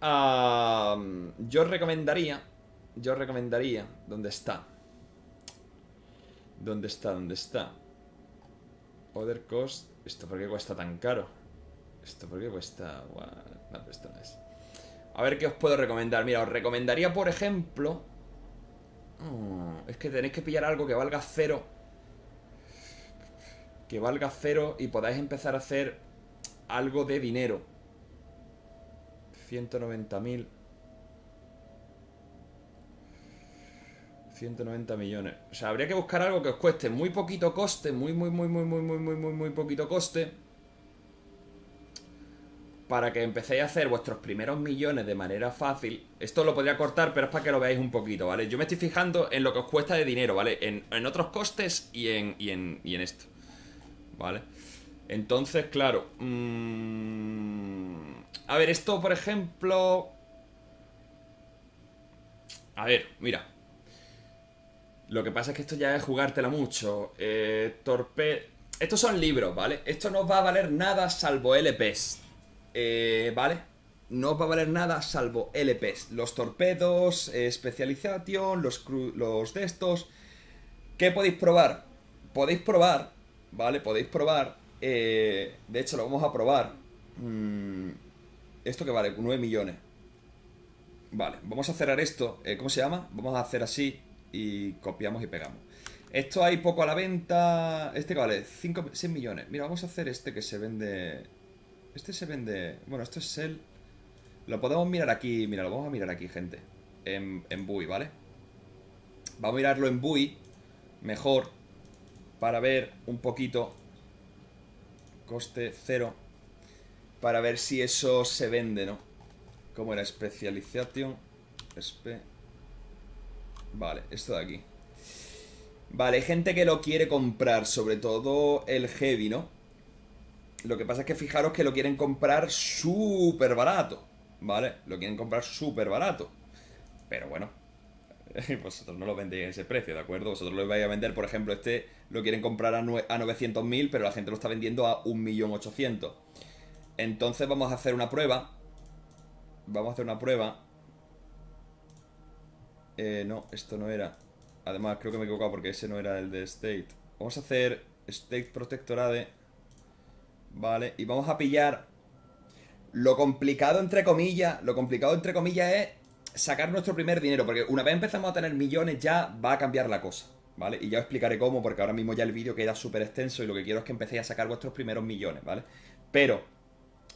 yo recomendaría, yo recomendaría, ¿dónde está? ¿Dónde está? ¿Dónde está? Other cost ¿Esto por qué cuesta tan caro? ¿Esto por qué cuesta...? A ver qué os puedo recomendar. Mira, os recomendaría, por ejemplo... es que tenéis que pillar algo que valga cero. Que valga cero y podáis empezar a hacer algo de dinero. 190.000... 190 millones. O sea, habría que buscar algo que os cueste muy poquito coste, muy, muy, muy, muy, muy, muy, muy, muy, muy poquito coste. Para que empecéis a hacer vuestros primeros millones de manera fácil. Esto lo podría cortar, pero es para que lo veáis un poquito, ¿vale? Yo me estoy fijando en lo que os cuesta de dinero, ¿vale? En, en otros costes y en, y en, y en esto, ¿vale? Entonces, claro. Mmm... A ver, esto, por ejemplo... A ver, mira. Lo que pasa es que esto ya es jugártela mucho. Eh, torpe... Estos son libros, ¿vale? Esto no os va a valer nada salvo LPs. Eh, ¿Vale? No os va a valer nada salvo LPs. Los torpedos, eh, especialización, los, los de estos... ¿Qué podéis probar? Podéis probar, ¿vale? Podéis probar. Eh... de hecho, lo vamos a probar. Mm, esto que vale, 9 millones. Vale, vamos a cerrar esto. Eh, ¿Cómo se llama? Vamos a hacer así y copiamos y pegamos. Esto hay poco a la venta. Este que vale 5, 6 millones. Mira, vamos a hacer este que se vende... Este se vende... Bueno, esto es el... Lo podemos mirar aquí. Mira, lo vamos a mirar aquí, gente. En, en ¿vale? Vamos a mirarlo en Bui. Mejor. Para ver un poquito. Coste cero. Para ver si eso se vende, ¿no? Como era especialización. Espe Vale, esto de aquí Vale, hay gente que lo quiere comprar Sobre todo el Heavy, ¿no? Lo que pasa es que fijaros que lo quieren comprar súper barato ¿Vale? Lo quieren comprar súper barato Pero bueno Vosotros no lo vendéis a ese precio, ¿de acuerdo? Vosotros lo vais a vender, por ejemplo, este Lo quieren comprar a, 900.000 Pero la gente lo está vendiendo a 1.800.000 Entonces vamos a hacer una prueba Vamos a hacer una prueba eh, no, esto no era. Además, creo que me he equivocado porque ese no era el de State. Vamos a hacer State Protectorade. Vale, y vamos a pillar... Lo complicado, entre comillas, lo complicado, entre comillas, es sacar nuestro primer dinero. Porque una vez empezamos a tener millones ya va a cambiar la cosa. ¿Vale? Y ya os explicaré cómo, porque ahora mismo ya el vídeo queda súper extenso y lo que quiero es que empecéis a sacar vuestros primeros millones, ¿vale? Pero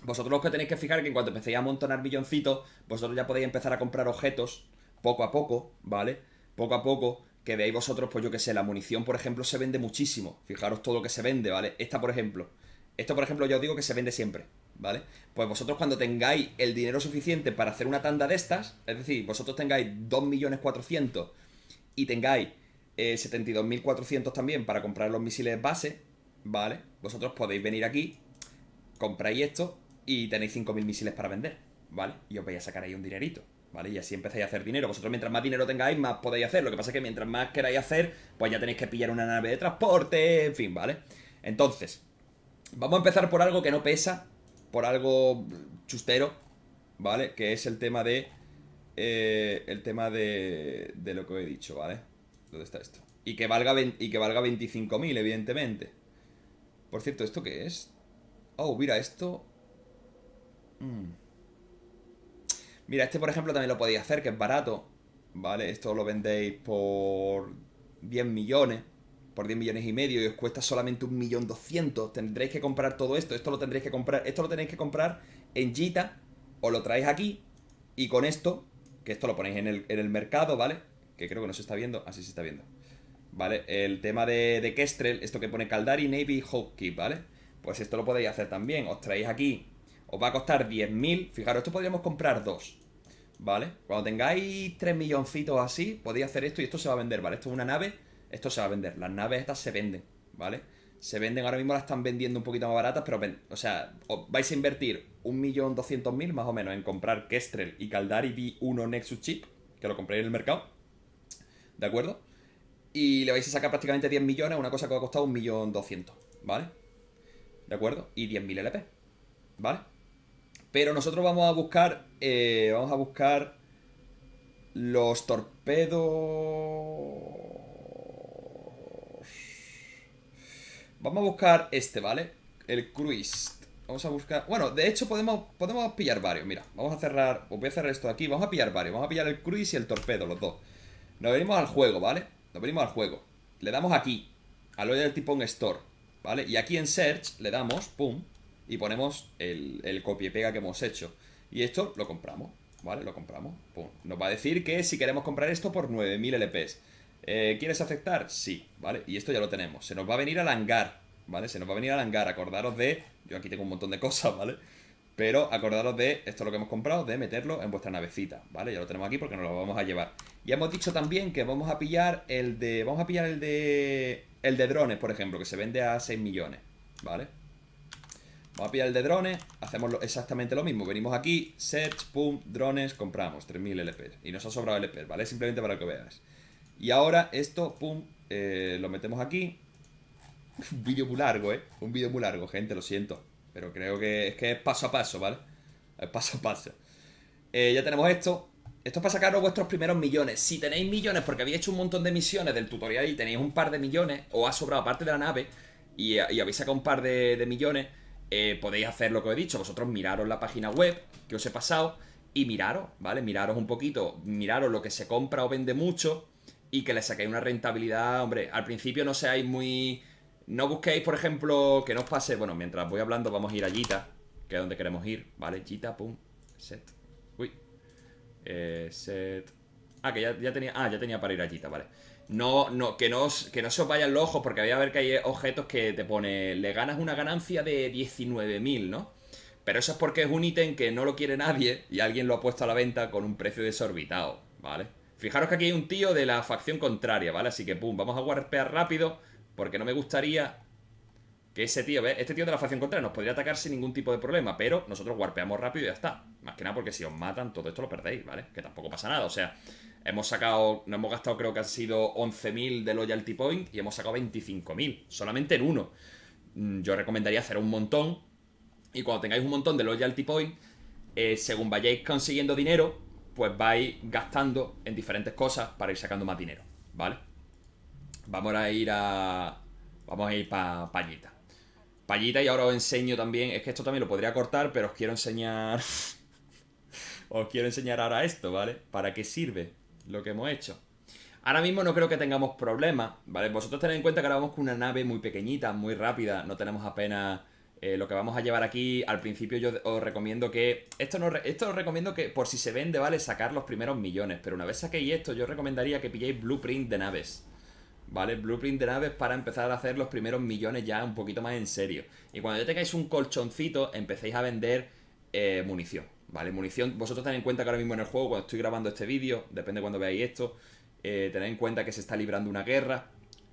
vosotros lo que tenéis que fijar que en cuanto empecéis a amontonar milloncitos, vosotros ya podéis empezar a comprar objetos poco a poco, ¿vale? Poco a poco, que veáis vosotros, pues yo que sé, la munición, por ejemplo, se vende muchísimo. Fijaros todo lo que se vende, ¿vale? Esta, por ejemplo. Esto, por ejemplo, yo os digo que se vende siempre, ¿vale? Pues vosotros cuando tengáis el dinero suficiente para hacer una tanda de estas, es decir, vosotros tengáis 2.400.000 y tengáis eh, 72.400 también para comprar los misiles base, ¿vale? Vosotros podéis venir aquí, compráis esto y tenéis 5.000 misiles para vender, ¿vale? Y os vais a sacar ahí un dinerito. ¿vale? Y así empezáis a hacer dinero. Vosotros mientras más dinero tengáis, más podéis hacer. Lo que pasa es que mientras más queráis hacer, pues ya tenéis que pillar una nave de transporte, en fin, ¿vale? Entonces, vamos a empezar por algo que no pesa, por algo chustero, ¿vale? Que es el tema de... Eh, el tema de, de lo que he dicho, ¿vale? ¿Dónde está esto? Y que valga, y que valga 25.000, evidentemente. Por cierto, ¿esto qué es? Oh, mira, esto... Mm. Mira, este por ejemplo también lo podéis hacer, que es barato. ¿Vale? Esto lo vendéis por 10 millones, por 10 millones y medio y os cuesta solamente un millón Tendréis que comprar todo esto. Esto lo tendréis que comprar. Esto lo tenéis que comprar en Jita. Os lo traéis aquí. Y con esto, que esto lo ponéis en el, mercado, ¿vale? Que creo que no se está viendo. Así se está viendo. ¿Vale? El tema de, de Kestrel, esto que pone Caldari, Navy, Hope Keep, ¿vale? Pues esto lo podéis hacer también. Os traéis aquí os va a costar 10.000. Fijaros, esto podríamos comprar dos. ¿Vale? Cuando tengáis 3 milloncitos así, podéis hacer esto y esto se va a vender, ¿vale? Esto es una nave, esto se va a vender. Las naves estas se venden, ¿vale? Se venden, ahora mismo las están vendiendo un poquito más baratas, pero, o sea, vais a invertir 1.200.000 más o menos en comprar Kestrel y Caldari V1 Nexus Chip, que lo compré en el mercado, ¿de acuerdo? Y le vais a sacar prácticamente 10 millones, una cosa que os ha costado 1.200.000, ¿vale? ¿De acuerdo? Y 10.000 LP, ¿vale? Pero nosotros vamos a buscar. Eh, vamos a buscar. Los torpedos. Vamos a buscar este, ¿vale? El cruise. Vamos a buscar... Bueno, de hecho podemos, podemos pillar varios. Mira, vamos a cerrar... voy a cerrar esto aquí. Vamos a pillar varios. Vamos a pillar el cruise y el torpedo, los dos. Nos venimos al juego, ¿vale? Nos venimos al juego. Le damos aquí. Al del tipo en store, ¿vale? Y aquí en search le damos... ¡Pum! y ponemos el, el copia y pega que hemos hecho. Y esto lo compramos, ¿vale? Lo compramos. Nos va a decir que si queremos comprar esto por 9000 LPs. Eh, ¿Quieres aceptar? Sí, ¿vale? Y esto ya lo tenemos. Se nos va a venir al hangar, ¿vale? Se nos va a venir al hangar. Acordaros de... Yo aquí tengo un montón de cosas, ¿vale? Pero acordaros de esto es lo que hemos comprado, de meterlo en vuestra navecita, ¿vale? Ya lo tenemos aquí porque nos lo vamos a llevar. y hemos dicho también que vamos a pillar el de... Vamos a pillar el de... El de drones, por ejemplo, que se vende a 6 millones, ¿vale? Vamos a pillar el de drones, hacemos exactamente lo mismo. Venimos aquí, search, pum, drones, compramos 3000 LP. Y nos ha sobrado LP, ¿vale? Simplemente para que veas. Y ahora esto, pum, eh, lo metemos aquí. Un vídeo muy largo, ¿eh? Un vídeo muy largo, gente, lo siento. Pero creo que es que paso a paso, ¿vale? Es paso a paso. Eh, ya tenemos esto. Esto es para sacaros vuestros primeros millones. Si tenéis millones, porque habéis hecho un montón de misiones del tutorial y tenéis un par de millones, o ha sobrado parte de la nave, y, habéis sacado un par de millones eh, podéis hacer lo que os he dicho, vosotros miraros la página web que os he pasado y miraros, ¿vale? Miraros un poquito, miraros lo que se compra o vende mucho y que le saquéis una rentabilidad, hombre, al principio no seáis muy... No busquéis, por ejemplo, que nos pase... Bueno, mientras voy hablando vamos a ir a Jita, que es donde queremos ir, ¿vale? Jita, pum, set. Uy. Eh, set... Ah, que ya, ya tenía... Ah, ya tenía para ir a Jita, vale no, no, que, no que no se os vayan los ojos, porque voy a ver que hay objetos que te pone, le ganas una ganancia de 19.000, ¿no? Pero eso es porque es un ítem que no lo quiere nadie y alguien lo ha puesto a la venta con un precio desorbitado, ¿vale? Fijaros que aquí hay un tío de la facción contraria, ¿vale? Así que, pum, vamos a warpear rápido, porque no me gustaría que ese tío, ¿ves? Este tío de la facción contraria nos podría atacar sin ningún tipo de problema, pero nosotros warpeamos rápido y ya está. Más que nada porque si os matan, todo esto lo perdéis, ¿vale? Que tampoco pasa nada, o sea, Hemos sacado, no hemos gastado creo que han sido 11.000 de loyalty point y hemos sacado 25.000, solamente en uno. Mm, yo recomendaría hacer un montón y cuando tengáis un montón de loyalty point, eh, según vayáis consiguiendo dinero, pues vais gastando en diferentes cosas para ir sacando más dinero, ¿vale? Vamos a ir a... Vamos a ir para Pallita. Pallita y ahora os enseño también... Es que esto también lo podría cortar, pero os quiero enseñar... os quiero enseñar ahora esto, ¿vale? ¿Para qué sirve? lo que hemos hecho. Ahora mismo no creo que tengamos problemas, ¿vale? Vosotros tened en cuenta que ahora vamos con una nave muy pequeñita, muy rápida, no tenemos apenas eh, lo que vamos a llevar aquí. Al principio yo os recomiendo que... Esto, no, esto os recomiendo que por si se vende, ¿vale? Sacar los primeros millones, pero una vez saquéis esto yo recomendaría que pilléis blueprint de naves. ¿vale? Blueprint de naves para empezar a hacer los primeros millones ya un poquito más en serio. Y cuando ya tengáis un colchoncito, empecéis a vender eh, munición. Vale, munición. Vosotros tened en cuenta que ahora mismo en el juego, cuando estoy grabando este vídeo, depende de cuando veáis esto, eh, tened en cuenta que se está librando una guerra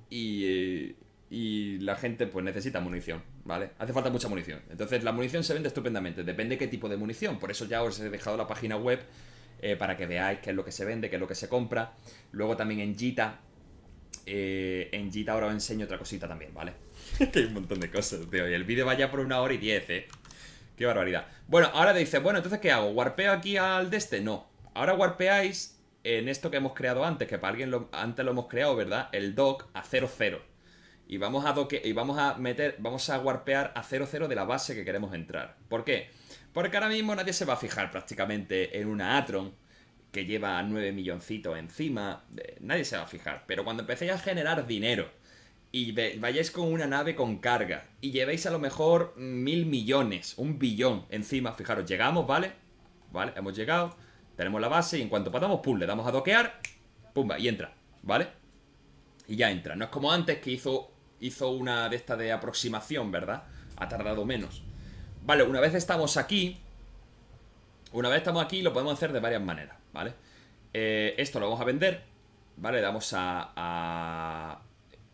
y, eh, y la gente pues necesita munición, ¿vale? Hace falta mucha munición. Entonces la munición se vende estupendamente, depende de qué tipo de munición. Por eso ya os he dejado la página web eh, para que veáis qué es lo que se vende, qué es lo que se compra. Luego también en Gita, en Gita ahora os enseño otra cosita también, ¿vale? que hay un montón de cosas, tío. Y el vídeo ya por una hora y diez, ¿eh? Qué barbaridad. Bueno, ahora dice, bueno, entonces ¿qué hago? ¿Warpeo aquí al de este? No. Ahora warpeáis en esto que hemos creado antes, que para alguien antes lo hemos creado, ¿verdad? El dock a 0,0. Y vamos a doque, y vamos a meter, vamos a warpear a 0,0 de la base que queremos entrar. ¿Por qué? Porque ahora mismo nadie se va a fijar prácticamente en una Atron que lleva 9 milloncitos encima. Eh, nadie se va a fijar. Pero cuando empecéis a generar dinero y vayáis con una nave con carga y llevéis a lo mejor mil millones, un billón encima, fijaros, llegamos, ¿vale? ¿Vale? Hemos llegado, tenemos la base y en cuanto patamos, pum, le damos a doquear, pumba, y entra, ¿vale? Y ya entra, no es como antes que hizo, hizo una de estas de aproximación, ¿verdad? Ha tardado menos. Vale, una vez estamos aquí, una vez estamos aquí lo podemos hacer de varias maneras, ¿vale? Eh, esto lo vamos a vender, ¿vale? damos a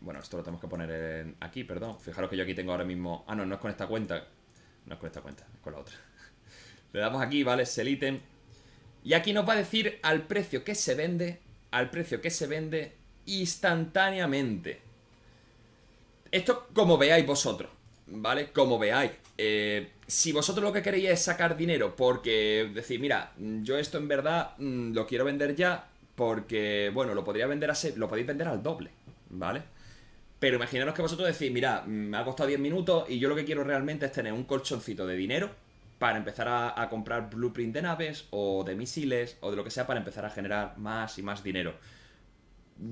bueno, esto lo tenemos que poner aquí, perdón. Fijaros que yo aquí tengo ahora mismo... Ah, no, no es con esta cuenta. No es con esta cuenta, es con la otra. Le damos aquí, ¿vale? Es el ítem. Y aquí nos va a decir al precio que se vende, al precio que se vende instantáneamente. Esto como veáis vosotros, ¿vale? Como veáis. Eh, si vosotros lo que queréis es sacar dinero porque decir, mira, yo esto en verdad mm, lo quiero vender ya porque, bueno, lo podría vender a, lo podéis vender al doble, ¿vale? Pero imaginaros que vosotros decís, mira, me ha costado 10 minutos y yo lo que quiero realmente es tener un colchoncito de dinero para empezar a, comprar blueprint de naves o de misiles o de lo que sea para empezar a generar más y más dinero.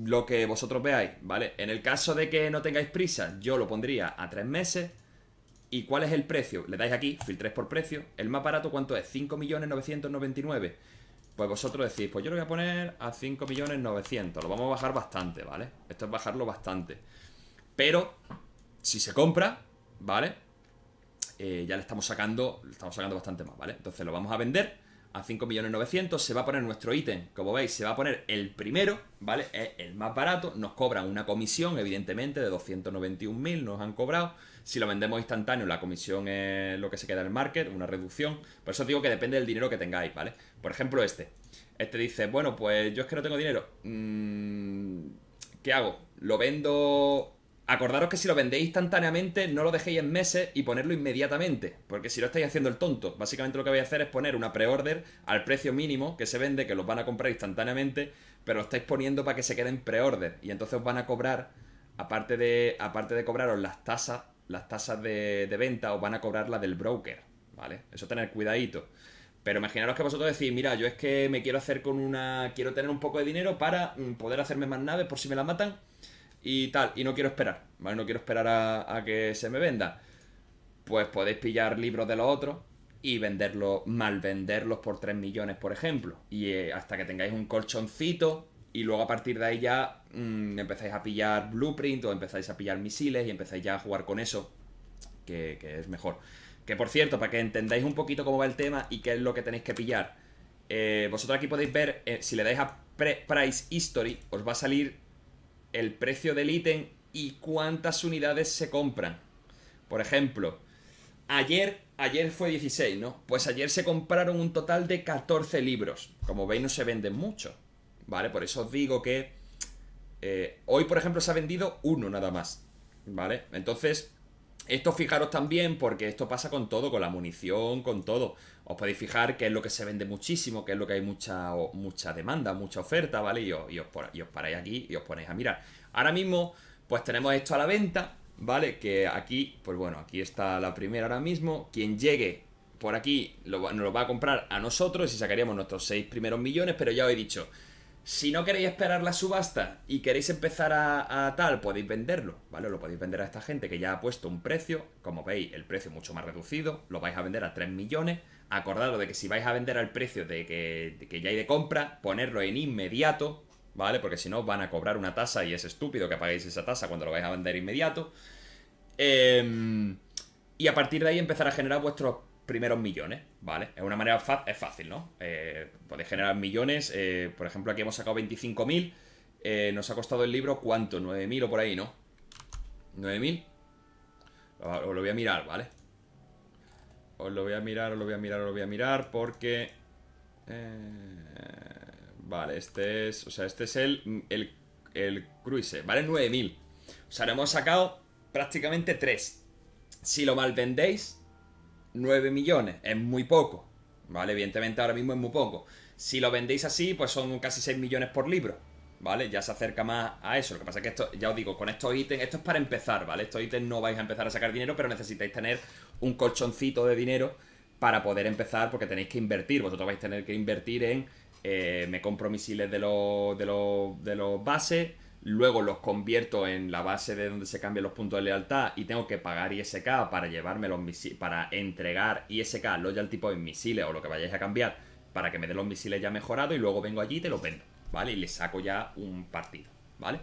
Lo que vosotros veáis, ¿vale? En el caso de que no tengáis prisa, yo lo pondría a 3 meses. ¿Y cuál es el precio? Le dais aquí, filtréis por precio. ¿El más barato cuánto es? 5.999. Pues vosotros decís, pues yo lo voy a poner a 5.900. Lo vamos a bajar bastante, ¿vale? Esto es bajarlo bastante. Pero si se compra, ¿vale? Eh, ya le estamos sacando, estamos sacando bastante más, ¿vale? Entonces lo vamos a vender a 5.900.000, se va a poner nuestro ítem, como veis, se va a poner el primero, ¿vale? Es el más barato, nos cobran una comisión, evidentemente, de 291.000, nos han cobrado. Si lo vendemos instantáneo, la comisión es lo que se queda en el market, una reducción. Por eso digo que depende del dinero que tengáis, ¿vale? Por ejemplo, este. Este dice, bueno, pues yo es que no tengo dinero. Mm, ¿Qué hago? ¿Lo vendo Acordaros que si lo vendéis instantáneamente, no lo dejéis en meses y ponerlo inmediatamente, porque si lo estáis haciendo el tonto, básicamente lo que vais a hacer es poner una pre-order al precio mínimo que se vende, que los van a comprar instantáneamente, pero lo estáis poniendo para que se queden pre-order y entonces os van a cobrar, aparte de, aparte de cobraros las tasas, las tasas de, venta, os van a cobrar la del broker, ¿vale? Eso tener cuidadito. Pero imaginaros que vosotros decís, mira, yo es que me quiero hacer con una. Quiero tener un poco de dinero para mm, poder hacerme más naves por si me la matan y tal, y no quiero esperar, ¿vale? No quiero esperar a, que se me venda. Pues podéis pillar libros de los otros y venderlos, mal venderlos por 3 millones, por ejemplo. Y eh, hasta que tengáis un colchoncito y luego a partir de ahí ya mm, empezáis a pillar blueprint o empezáis a pillar misiles y empezáis ya a jugar con eso, que, es mejor. Que por cierto, para que entendáis un poquito cómo va el tema y qué es lo que tenéis que pillar. Eh, vosotros aquí podéis ver, eh, si le dais a Price History, os va a salir el precio del ítem y cuántas unidades se compran. Por ejemplo, ayer, ayer fue 16, ¿no? Pues ayer se compraron un total de 14 libros. Como veis, no se venden mucho, ¿vale? Por eso os digo que eh, hoy, por ejemplo, se ha vendido uno nada más, ¿vale? Entonces, esto fijaros también, porque esto pasa con todo, con la munición, con todo. Os podéis fijar que es lo que se vende muchísimo, que es lo que hay mucha, mucha demanda, mucha oferta, ¿vale? Y os, paráis aquí y os ponéis a mirar. Ahora mismo, pues tenemos esto a la venta, ¿vale? Que aquí, pues bueno, aquí está la primera ahora mismo. Quien llegue por aquí nos lo va a comprar a nosotros y sacaríamos nuestros 6 primeros millones, pero ya os he dicho, si no queréis esperar la subasta y queréis empezar a, tal, podéis venderlo, ¿vale? Lo podéis vender a esta gente que ya ha puesto un precio, como veis, el precio mucho más reducido, lo vais a vender a 3 millones. Acordaros de que si vais a vender al precio de que, ya hay de compra, ponerlo en inmediato, ¿vale? Porque si no, van a cobrar una tasa y es estúpido que paguéis esa tasa cuando lo vais a vender inmediato. Em, y a partir de ahí empezar a generar vuestros primeros millones, ¿vale? Es una manera es fácil, ¿no? Eh, podéis generar millones. Eh, por ejemplo, aquí hemos sacado 25.000. Eh, nos ha costado el libro, ¿cuánto? 9.000 o por ahí, ¿no? 9.000. Os lo, voy a mirar, ¿vale? Os lo voy a mirar, os lo voy a mirar, os lo voy a mirar porque... vale, este es... O sea, este es el, el, cruise, ¿vale? 9.000. O sea, lo hemos sacado prácticamente 3. Si lo mal vendéis... 9 millones. Es muy poco, ¿vale? Evidentemente ahora mismo es muy poco. Si lo vendéis así, pues son casi 6 millones por libro, ¿vale? Ya se acerca más a eso. Lo que pasa es que esto, ya os digo, con estos ítems, esto es para empezar, ¿vale? Estos ítems no vais a empezar a sacar dinero, pero necesitáis tener un colchoncito de dinero para poder empezar, porque tenéis que invertir. Vosotros vais a tener que invertir en... Eh, me compro misiles de los, de los, de los bases luego los convierto en la base de donde se cambian los puntos de lealtad y tengo que pagar ISK para llevarme los para entregar ISK, al tipo de misiles o lo que vayáis a cambiar, para que me den los misiles ya mejorados y luego vengo allí y te los vendo, ¿vale? Y le saco ya un partido, ¿vale?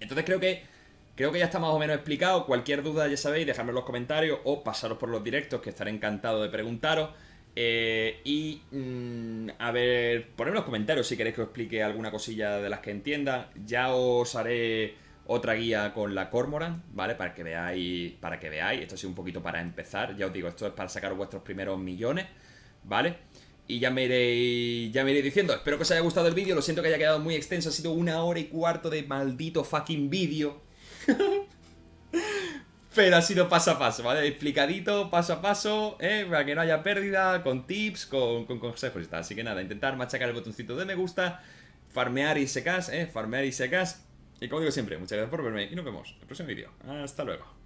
Entonces creo que Creo que ya está más o menos explicado. Cualquier duda, ya sabéis, dejadme en los comentarios o pasaros por los directos, que estaré encantado de preguntaros. Eh, y mm, a ver, ponedme en los comentarios si queréis que os explique alguna cosilla de las que entienda Ya os haré otra guía con la Cormoran, ¿vale? Para que veáis, para que veáis. Esto ha sido un poquito para empezar. Ya os digo, esto es para sacar vuestros primeros millones, ¿vale? Y ya me iréis, ya me iré diciendo. Espero que os haya gustado el vídeo. Lo siento que haya quedado muy extenso. Ha sido una hora y cuarto de maldito fucking vídeo. Pero ha sido paso a paso, ¿vale? Explicadito, paso a paso, ¿eh? para que no haya pérdida, con tips, con, consejos y tal. Así que nada, intentar machacar el botoncito de me gusta, farmear y secas, ¿eh? farmear y secas. Y como digo siempre, muchas gracias por verme y nos vemos en el próximo vídeo. Hasta luego.